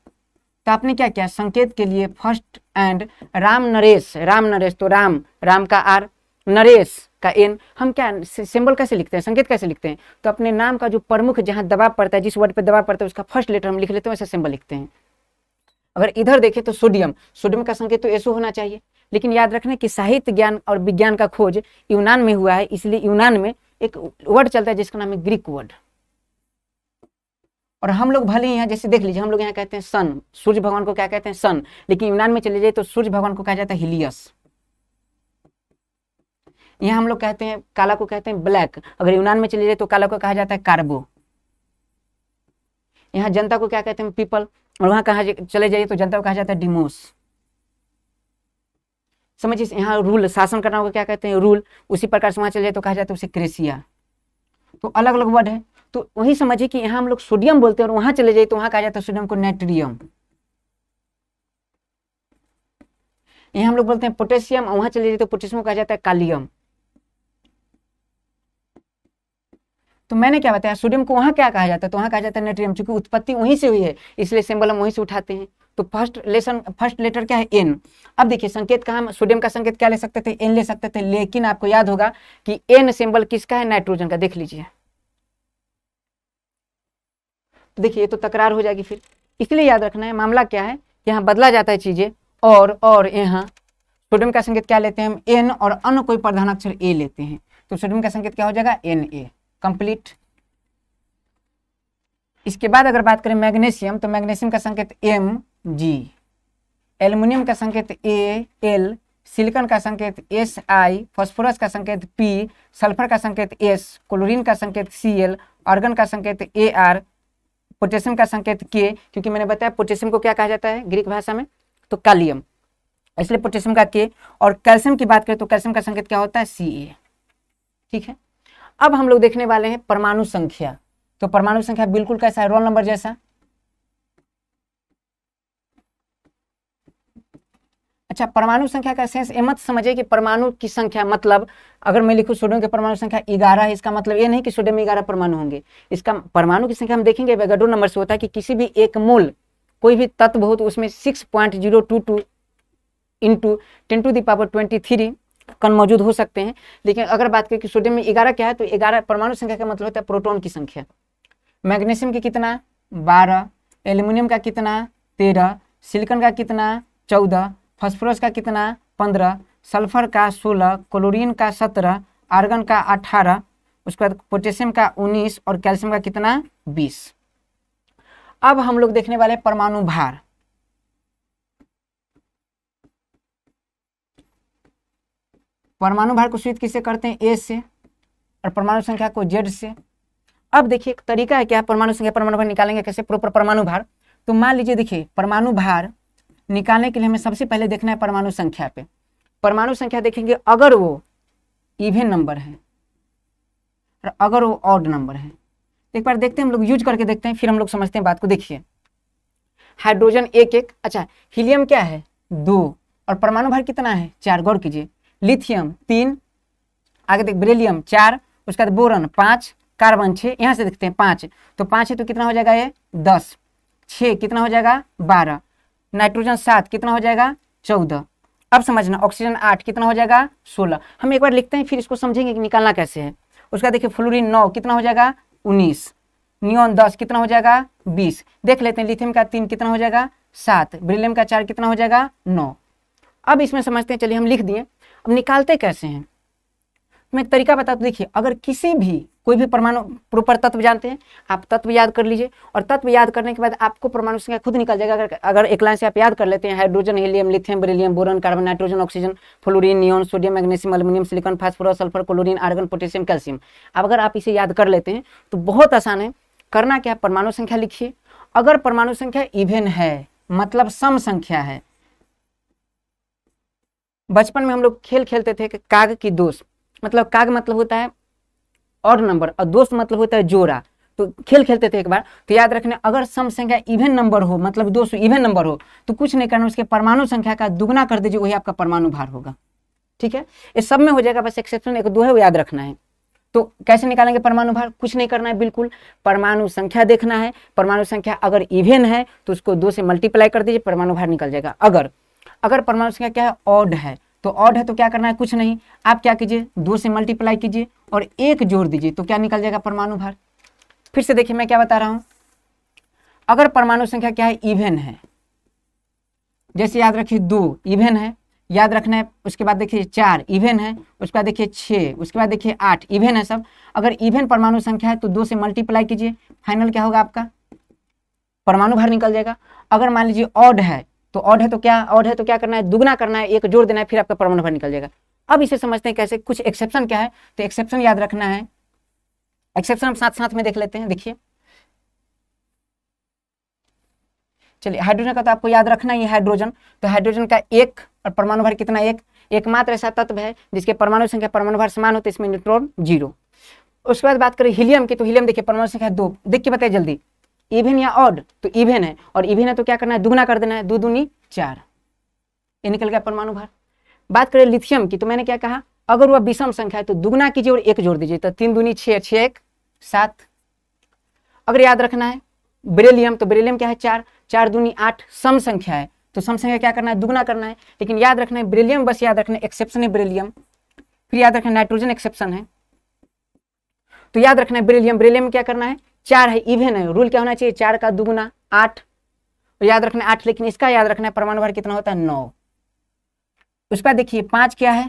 तो आपने क्या किया संकेत के लिए फर्स्ट एंड राम नरेश राम नरेश तो राम राम का आर नरेश का एन हम क्या सिंबल कैसे लिखते हैं संकेत कैसे लिखते हैं तो अपने नाम का जो प्रमुख जहाँ दबाव पड़ता है जिस वर्ड पे दबाव पड़ता है उसका फर्स्ट लेटर हम लिख लेते हैं वैसे सिंबल लिखते हैं अगर इधर देखें तो सोडियम सोडियम का संकेत तो ऐसो होना चाहिए लेकिन याद रखना कि साहित्य ज्ञान और विज्ञान का खोज यूनान में हुआ है इसलिए यूनान में एक वर्ड चलता है जिसका नाम है ग्रीक वर्ड और हम लोग भले ही यहाँ जैसे देख लीजिए हम लोग यहाँ कहते हैं सन सूर्य भगवान को क्या कहते हैं सन लेकिन यूनान में चले जाए तो सूर्य भगवान को कहा जाता है हिलियस यहाँ हम लोग कहते हैं काला को कहते हैं ब्लैक अगर यूनान में चले जाए तो काला को कहा जाता है कार्बो यहाँ जनता को क्या कहते हैं पीपल और वहां कहा चले जाइए तो जनता को कहा जाता है डिमोस समझिए यहाँ रूल शासन करना होगा क्या कहते हैं रूल उसी प्रकार से वहां चले जाए तो कहा जाता है उसे क्रेसिया तो अलग अलग वर्ड है तो वही समझिए कि यहां हम लोग सोडियम बोलते हैं और वहां चले जाए तो वहां कहा जाता है सोडियम को नाइट्रियम यहां हम लोग बोलते हैं पोटेशियम और वहां चले जाए तो पोटेशियम को कहा जाता है कालियम तो मैंने क्या बताया सोडियम को वहां क्या कहा जाता है तो वहां कहा जाता है नेट्रियम चूंकि उत्पत्ति वहीं से हुई है इसलिए सिंबल हम वहीं से उठाते हैं तो फर्स्ट लेसन फर्स्ट लेटर क्या है एन अब देखिए संकेत कहा हम सोडियम का संकेत क्या ले सकते थे एन ले सकते थे लेकिन आपको याद होगा कि एन सिंबल किसका है नाइट्रोजन का देख लीजिए तो देखिए तो तकरार हो जाएगी फिर इसलिए याद रखना है मामला क्या है यहाँ बदला जाता है चीज़ें और और यहाँ सोडियम का संकेत क्या लेते हैं हम एन और अन्य कोई प्रधानाक्षर ए लेते हैं तो सोडियम का संकेत क्या हो जाएगा एन ए कंप्लीट इसके बाद अगर बात करें मैग्नेशियम तो मैग्नेशियम का संकेत एम जी एल्यूमिनियम का संकेत ए एल सिलिकॉन का संकेत एस आई फॉस्फोरस का संकेत पी सल्फर का संकेत एस क्लोरीन का संकेत सी एल ऑर्गन का संकेत ए आर पोटेशियम का संकेत के क्योंकि मैंने बताया पोटेशियम को क्या कहा जाता है ग्रीक भाषा में तो कालियम इसलिए पोटेशियम का के और कैल्शियम की बात करें तो कैल्शियम का संकेत क्या होता है सी ठीक है अब हम लोग देखने वाले हैं परमाणु संख्या तो परमाणु संख्या बिल्कुल कैसा है रोल नंबर जैसा अच्छा परमाणु संख्या का सेंस ये मत समझे कि परमाणु की संख्या मतलब अगर मैं लिखूँ सोडियम की परमाणु संख्या ग्यारह है इसका मतलब ये नहीं कि सोडियम में ग्यारह परमाणु होंगे इसका परमाणु की संख्या हम देखेंगे वेगाडो नंबर से होता है कि किसी भी एक मोल कोई भी तत्व हो तो उसमें six point zero two two into ten to the power twenty three कण मौजूद हो सकते हैं लेकिन अगर बात करें कि सोडियम में ग्यारह क्या है तो ग्यारह परमाणु संख्या का मतलब होता है प्रोटोन की संख्या मैग्नीशियम की कितना बारह एल्यूमिनियम का कितना तेरह सिलिकन का कितना चौदह फॉस्फोरस का कितना पंद्रह सल्फर का सोलह क्लोरीन का सत्रह आर्गन का अठारह उसके बाद पोटेशियम का उन्नीस और कैल्शियम का कितना बीस अब हम लोग देखने वाले परमाणु भार परमाणु भार को सूचित किसे करते हैं ए से और परमाणु संख्या को जेड से अब देखिए तरीका है क्या परमाणु संख्या परमाणु भार निकालेंगे कैसे प्रॉपर परमाणु भार तो मान लीजिए देखिए परमाणु भार निकालने के लिए हमें सबसे पहले देखना है परमाणु संख्या पे परमाणु संख्या देखेंगे अगर वो इवेन नंबर है और अगर वो ऑड नंबर है एक बार देखते हैं हम लोग यूज करके देखते हैं फिर हम लोग समझते हैं बात को देखिए हाइड्रोजन एक एक अच्छा हीलियम क्या है दो और परमाणु भार कितना है चार गौर कीजिए लिथियम तीन आगे देख ब्रेलियम चार उसके बाद बोरन पाँच कार्बन छ यहाँ से देखते हैं पाँच तो पाँच है तो कितना हो जाएगा ये दस छ कितना हो जाएगा बारह नाइट्रोजन सात कितना हो जाएगा चौदह अब समझना ऑक्सीजन आठ कितना हो जाएगा सोलह हम एक बार लिखते हैं फिर इसको समझेंगे कि निकालना कैसे है उसका देखिए फ्लोरीन नौ कितना हो जाएगा उन्नीस नियोन दस कितना हो जाएगा बीस देख लेते हैं लिथियम का तीन कितना हो जाएगा सात ब्रिलियम का चार कितना हो जाएगा नौ अब इसमें समझते हैं चलिए हम लिख दिए अब निकालते कैसे हैं मैं एक तरीका बता तो देखिए अगर किसी भी कोई भी परमाणु प्रोपर तत्व जानते हैं आप तत्व याद कर लीजिए और तत्व याद करने के बाद आपको परमाणु संख्या खुद निकल जाएगा अगर अगर एक लाइन से आप याद कर लेते हैं hydrogen helium lithium beryllium boron carbon nitrogen oxygen fluorine neon sodium magnesium aluminium silicon phosphorus sulphur chlorine argon potassium calcium अब अगर आप इसे याद कर लेते हैं तो बहुत आसान है करना क्या परमाणु संख्या लिखिए अगर परमाणु संख्या इवेन है मतलब सम संख्या है बचपन में हम लोग खेल खेलते थे काग की दोष मतलब काग मतलब होता है और नंबर और दोस्त मतलब होता है जोड़ा तो खेल खेलते थे एक बार तो याद रखना अगर सम संख्या इवेन नंबर हो मतलब दोस्त इवेन नंबर हो तो कुछ नहीं करना उसके परमाणु संख्या का दुगना कर दीजिए वही आपका परमाणु भार होगा ठीक है ये सब में हो जाएगा बस एक्सेप्शन एक दो है वो याद रखना है तो कैसे निकालेंगे परमाणु भार कुछ नहीं करना है बिल्कुल परमाणु संख्या देखना है परमाणु संख्या अगर इवेन है तो उसको दो से मल्टीप्लाई कर दीजिए परमाणु भार निकल जाएगा अगर अगर परमाणु संख्या क्या है ऑड है तो ऑड है तो क्या करना है कुछ नहीं आप क्या कीजिए दो से मल्टीप्लाई कीजिए और एक जोड़ दीजिए तो क्या निकल जाएगा परमाणु भार फिर से देखिए मैं क्या बता रहा हूं अगर परमाणु संख्या क्या है इवेन है जैसे याद रखिए दो इवेन है याद रखना है उसके बाद देखिए चार इवेन है उसके बाद देखिए छः उसके बाद देखिए आठ इवेन है सब अगर इवेन परमाणु संख्या है तो दो से मल्टीप्लाई कीजिए फाइनल क्या होगा आपका परमाणु भार निकल जाएगा अगर मान लीजिए ऑड है तो ऑड है तो क्या ऑड है तो क्या करना है दुगना करना है एक जोड़ देना है फिर आपका परमाणु भर निकल जाएगा अब इसे समझते हैं कैसे कुछ एक्सेप्शन क्या है तो एक्सेप्शन याद रखना है एक्सेप्शन हम साथ साथ में देख लेते हैं देखिए चलिए हाइड्रोजन का तो आपको याद रखना ही हाइड्रोजन तो हाइड्रोजन का एक और परमाणु भर कितना एक एकमात्र ऐसा तत्व है जिसके परमाणु संख्या परमाणु भर समान होते इसमें न्यूट्रॉन जीरो उसके बाद बात करें हीलियम की तो हीलियम देखिए परमाणु संख्या दो देख के बताइए जल्दी इवेन या ऑड तो इवेन है और इवेन है तो क्या करना है दुगना कर देना है दो दूनी चार ये निकल गया परमाणु भार बात करें लिथियम की तो मैंने क्या कहा अगर वह विषम संख्या है तो दुगना कीजिए और एक जोड़ दीजिए तो तीन दूनी छ छ एक सात अगर याद रखना है ब्रेलियम तो ब्रेलियम क्या है चार चार दूनी आठ सम संख्या है तो सम संख्या क्या करना है दुगना करना है लेकिन याद रखना है ब्रेलियम बस याद रखना एक्सेप्शन है ब्रेलियम फिर याद रखना नाइट्रोजन एक्सेप्शन है तो याद रखना है ब्रेलियम ब्रेलियम क्या करना है चार है इवेन है रूल क्या होना चाहिए चार का दुगुना आठ याद रखना आठ लेकिन इसका याद रखना है परमाणु भार कितना होता है नौ उसका देखिए पांच क्या है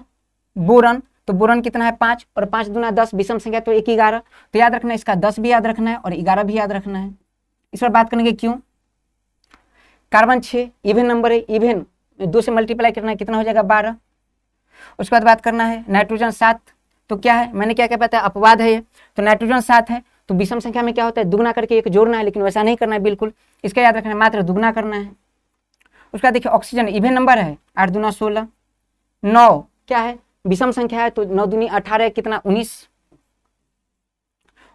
बोरन तो बोरन कितना है पांच और पांच दुना दस विषम संख्या तो एक ग्यारह तो याद रखना है इसका दस भी याद रखना है और ग्यारह भी याद रखना है इस पर बात करेंगे क्यों कार्बन छः इवेन नंबर है इवेन दो से मल्टीप्लाई करना है कितना हो जाएगा बारह उसके बाद बात करना है नाइट्रोजन सात तो क्या है मैंने क्या क्या बताया अपवाद है तो नाइट्रोजन सात है तो विषम संख्या में क्या होता है दुगना करके एक जोड़ना है लेकिन वैसा नहीं करना है बिल्कुल इसका याद रखना है मात्र दुगना करना है उसका देखिए ऑक्सीजन इवेन नंबर है आठ दुना सोलह नौ क्या है विषम संख्या है तो नौ दुनी अठारह कितना उन्नीस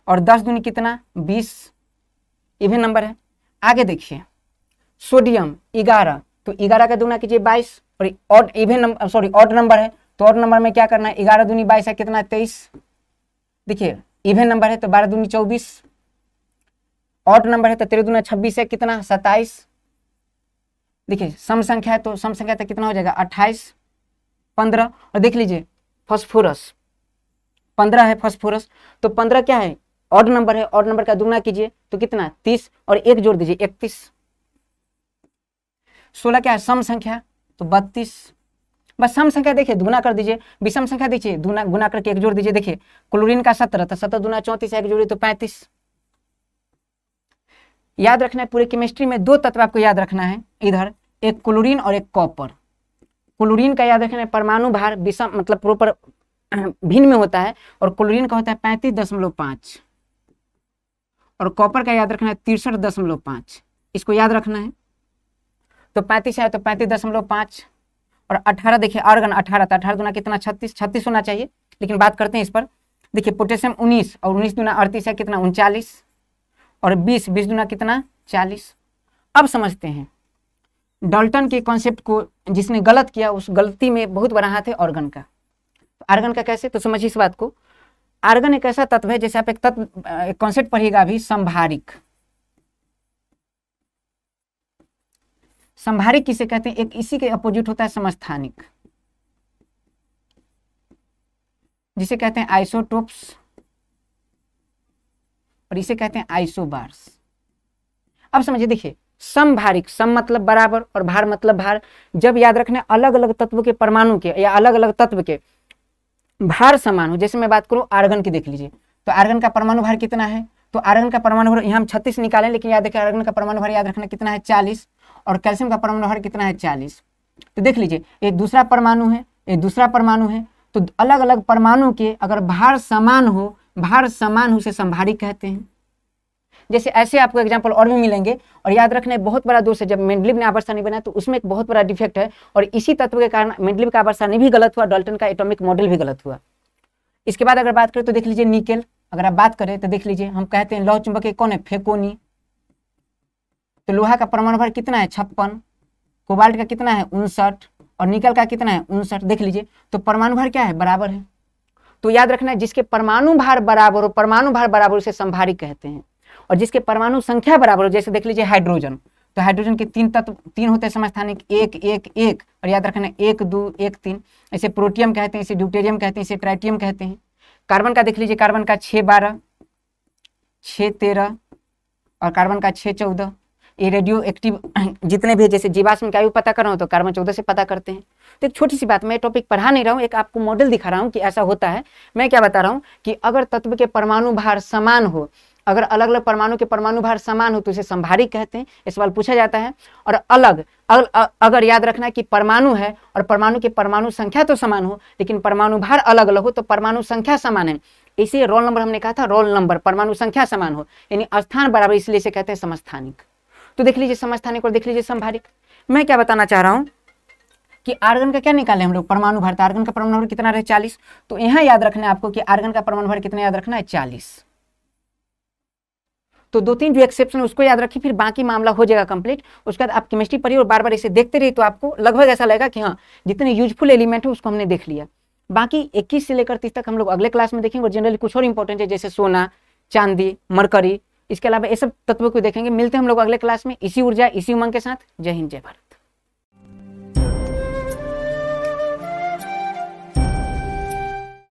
और दस दुनी कितना बीस इवेन नंबर है आगे देखिए सोडियम ग्यारह तो ग्यारह का दुगना कीजिए बाईस और even number sorry odd number है तो ऑड नंबर में क्या करना है ग्यारह दुनी बाईस है कितना तेईस देखिए इवेन नंबर है तो बारह दूनी चौबीस ऑट नंबर है तो तेरह दूना छब्बीस है कितना सत्ताईस देखिए सम संख्या है तो सम संख्या तो कितना हो जाएगा अट्ठाईस पंद्रह और देख लीजिए फॉस्फोरस पंद्रह है फॉस्फोरस तो पंद्रह क्या है ऑड नंबर है ऑड नंबर का दुगना कीजिए तो कितना तीस और एक जोड़ दीजिए इकतीस सोलह क्या है सम संख्या तो बत्तीस बस सम संख्या देखिए दुगुना कर दीजिए विषम संख्या देखिए दुना गुना करके एक जोड़ दीजिए देखिए क्लोरीन का सत्रह तो सत्रह दुना चौंतीस एक जोड़ी तो पैंतीस याद रखना है पूरे केमिस्ट्री में दो तत्व आपको याद रखना है इधर एक क्लोरीन और एक कॉपर क्लोरीन का याद रखना है परमाणु भार विषम मतलब प्रोपर भिन्न में होता है और क्लोरीन का होता है पैंतीस दशमलव पांच और कॉपर का याद रखना है तिरसठ दशमलव पांच इसको याद रखना है तो पैंतीस है तो पैंतीस दशमलव पांच और अठारह देखिए आर्गन अठारह था तो अठारह दुना कितना छत्तीस छत्तीस होना चाहिए लेकिन बात करते हैं इस पर देखिए पोटेशियम उन्नीस और उन्नीस दुना अड़तीस है कितना उनचालीस और बीस बीस दुना कितना चालीस अब समझते हैं डॉल्टन के कॉन्सेप्ट को जिसने गलत किया उस गलती में बहुत बड़ा हाथ है ऑर्गन का आर्गन का कैसे तो समझिए इस बात को आर्गन एक ऐसा तत्व है जैसे आप एक तत्व एक कॉन्सेप्ट पढ़िएगा अभी संभारिक संभारिक किसे कहते हैं एक इसी के अपोजिट होता है समस्थानिक जिसे कहते हैं आइसोटोप्स और इसे कहते हैं आइसोबार्स अब समझिए देखिए समभारिक सम मतलब बराबर और भार मतलब भार जब याद रखना अलग अलग तत्व के परमाणु के या अलग अलग तत्व के भार समान हो जैसे मैं बात करूं आर्गन की देख लीजिए तो आर्गन का परमाणु भार कितना है तो आर्गन का परमाणु भार यहाँ हम छत्तीस निकालें लेकिन याद रखें आर्गन का परमाणु भार याद रखना कितना है चालीस और कैल्शियम का परमाणु हर कितना है चालीस तो देख लीजिए ये दूसरा परमाणु है ये दूसरा परमाणु है तो अलग अलग परमाणु के अगर भार समान हो भार समान हो उसे संभारी कहते हैं जैसे ऐसे आपको एग्जाम्पल और भी मिलेंगे और याद रखना है बहुत बड़ा दोष है जब मेंडलिव ने आवर्त नहीं बनाया तो उसमें एक बहुत बड़ा डिफेक्ट है और इसी तत्व के कारण मेंडलिव का आवर्त नहीं भी गलत हुआ डॉल्टन का एटॉमिक मॉडल भी गलत हुआ इसके बाद अगर बात करें तो देख लीजिए निकेल अगर आप बात करें तो देख लीजिए हम कहते हैं लौह चुंबकीय कौन है फेकोनी तो लोहा का परमाणु भार कितना है छप्पन कोबाल्ट का कितना है उनसठ और निकल का कितना है उनसठ देख लीजिए तो परमाणु भार क्या है बराबर है तो याद रखना है जिसके परमाणु भार बराबर हो परमाणु भार बराबर उसे संभारी कहते हैं और जिसके परमाणु संख्या बराबर हो जैसे देख लीजिए हाइड्रोजन तो हाइड्रोजन के तीन तत्व तीन होते हैं समस्थानिक एक एक एक और याद रखना एक दो एक तीन ऐसे प्रोटियम कहते हैं इसे ड्यूटेरियम कहते हैं इसे ट्राइटियम कहते हैं कार्बन का देख लीजिए कार्बन का छः बारह छः तेरह और कार्बन का छः चौदह ये रेडियो एक्टिव जितने भी जैसे जीवाश्म का भी पता कर रहा हूँ तो कार्बन चौदह से पता करते हैं तो एक छोटी सी बात मैं टॉपिक पढ़ा नहीं रहा हूँ एक आपको मॉडल दिखा रहा हूँ कि ऐसा होता है मैं क्या बता रहा हूँ कि अगर तत्व के परमाणु भार समान हो अगर अलग अलग परमाणु के परमाणु भार समान हो तो इसे संभारिक कहते हैं ये सवाल पूछा जाता है और अलग अग, अगर याद रखना कि परमाणु है और परमाणु के परमाणु संख्या तो समान हो लेकिन परमाणु भार अलग अलग हो तो परमाणु संख्या समान है इसे रोल नंबर हमने कहा था रोल नंबर परमाणु संख्या समान हो यानी स्थान बराबर इसलिए इसे कहते हैं समस्थानिक तो देख लीजिए समस्थानिक और देख लीजिए संभारिक मैं क्या बताना चाह रहा हूँ कि आर्गन का क्या निकाले हम लोग परमाणु भर तो आर्गन का परमाणु भर कितना रहे चालीस तो यहाँ याद रखना है आपको कि आर्गन का परमाणु भर कितना याद रखना है चालीस तो दो तीन जो एक्सेप्शन है उसको याद रखिए फिर बाकी मामला हो जाएगा कंप्लीट उसके बाद आप केमिस्ट्री पढ़िए और बार बार इसे देखते रहिए तो आपको लगभग ऐसा लगेगा कि हाँ जितने यूजफुल एलिमेंट है उसको हमने देख लिया बाकी इक्कीस से लेकर तीस तक हम लोग अगले क्लास में देखेंगे और जनरली कुछ और इंपॉर्टेंट है जैसे सोना चांदी मरकरी इसके अलावा ये सब तत्वों को देखेंगे मिलते हैं हम लोग अगले क्लास में इसी ऊर्जा इसी उमंग के साथ जय हिंद जय भारत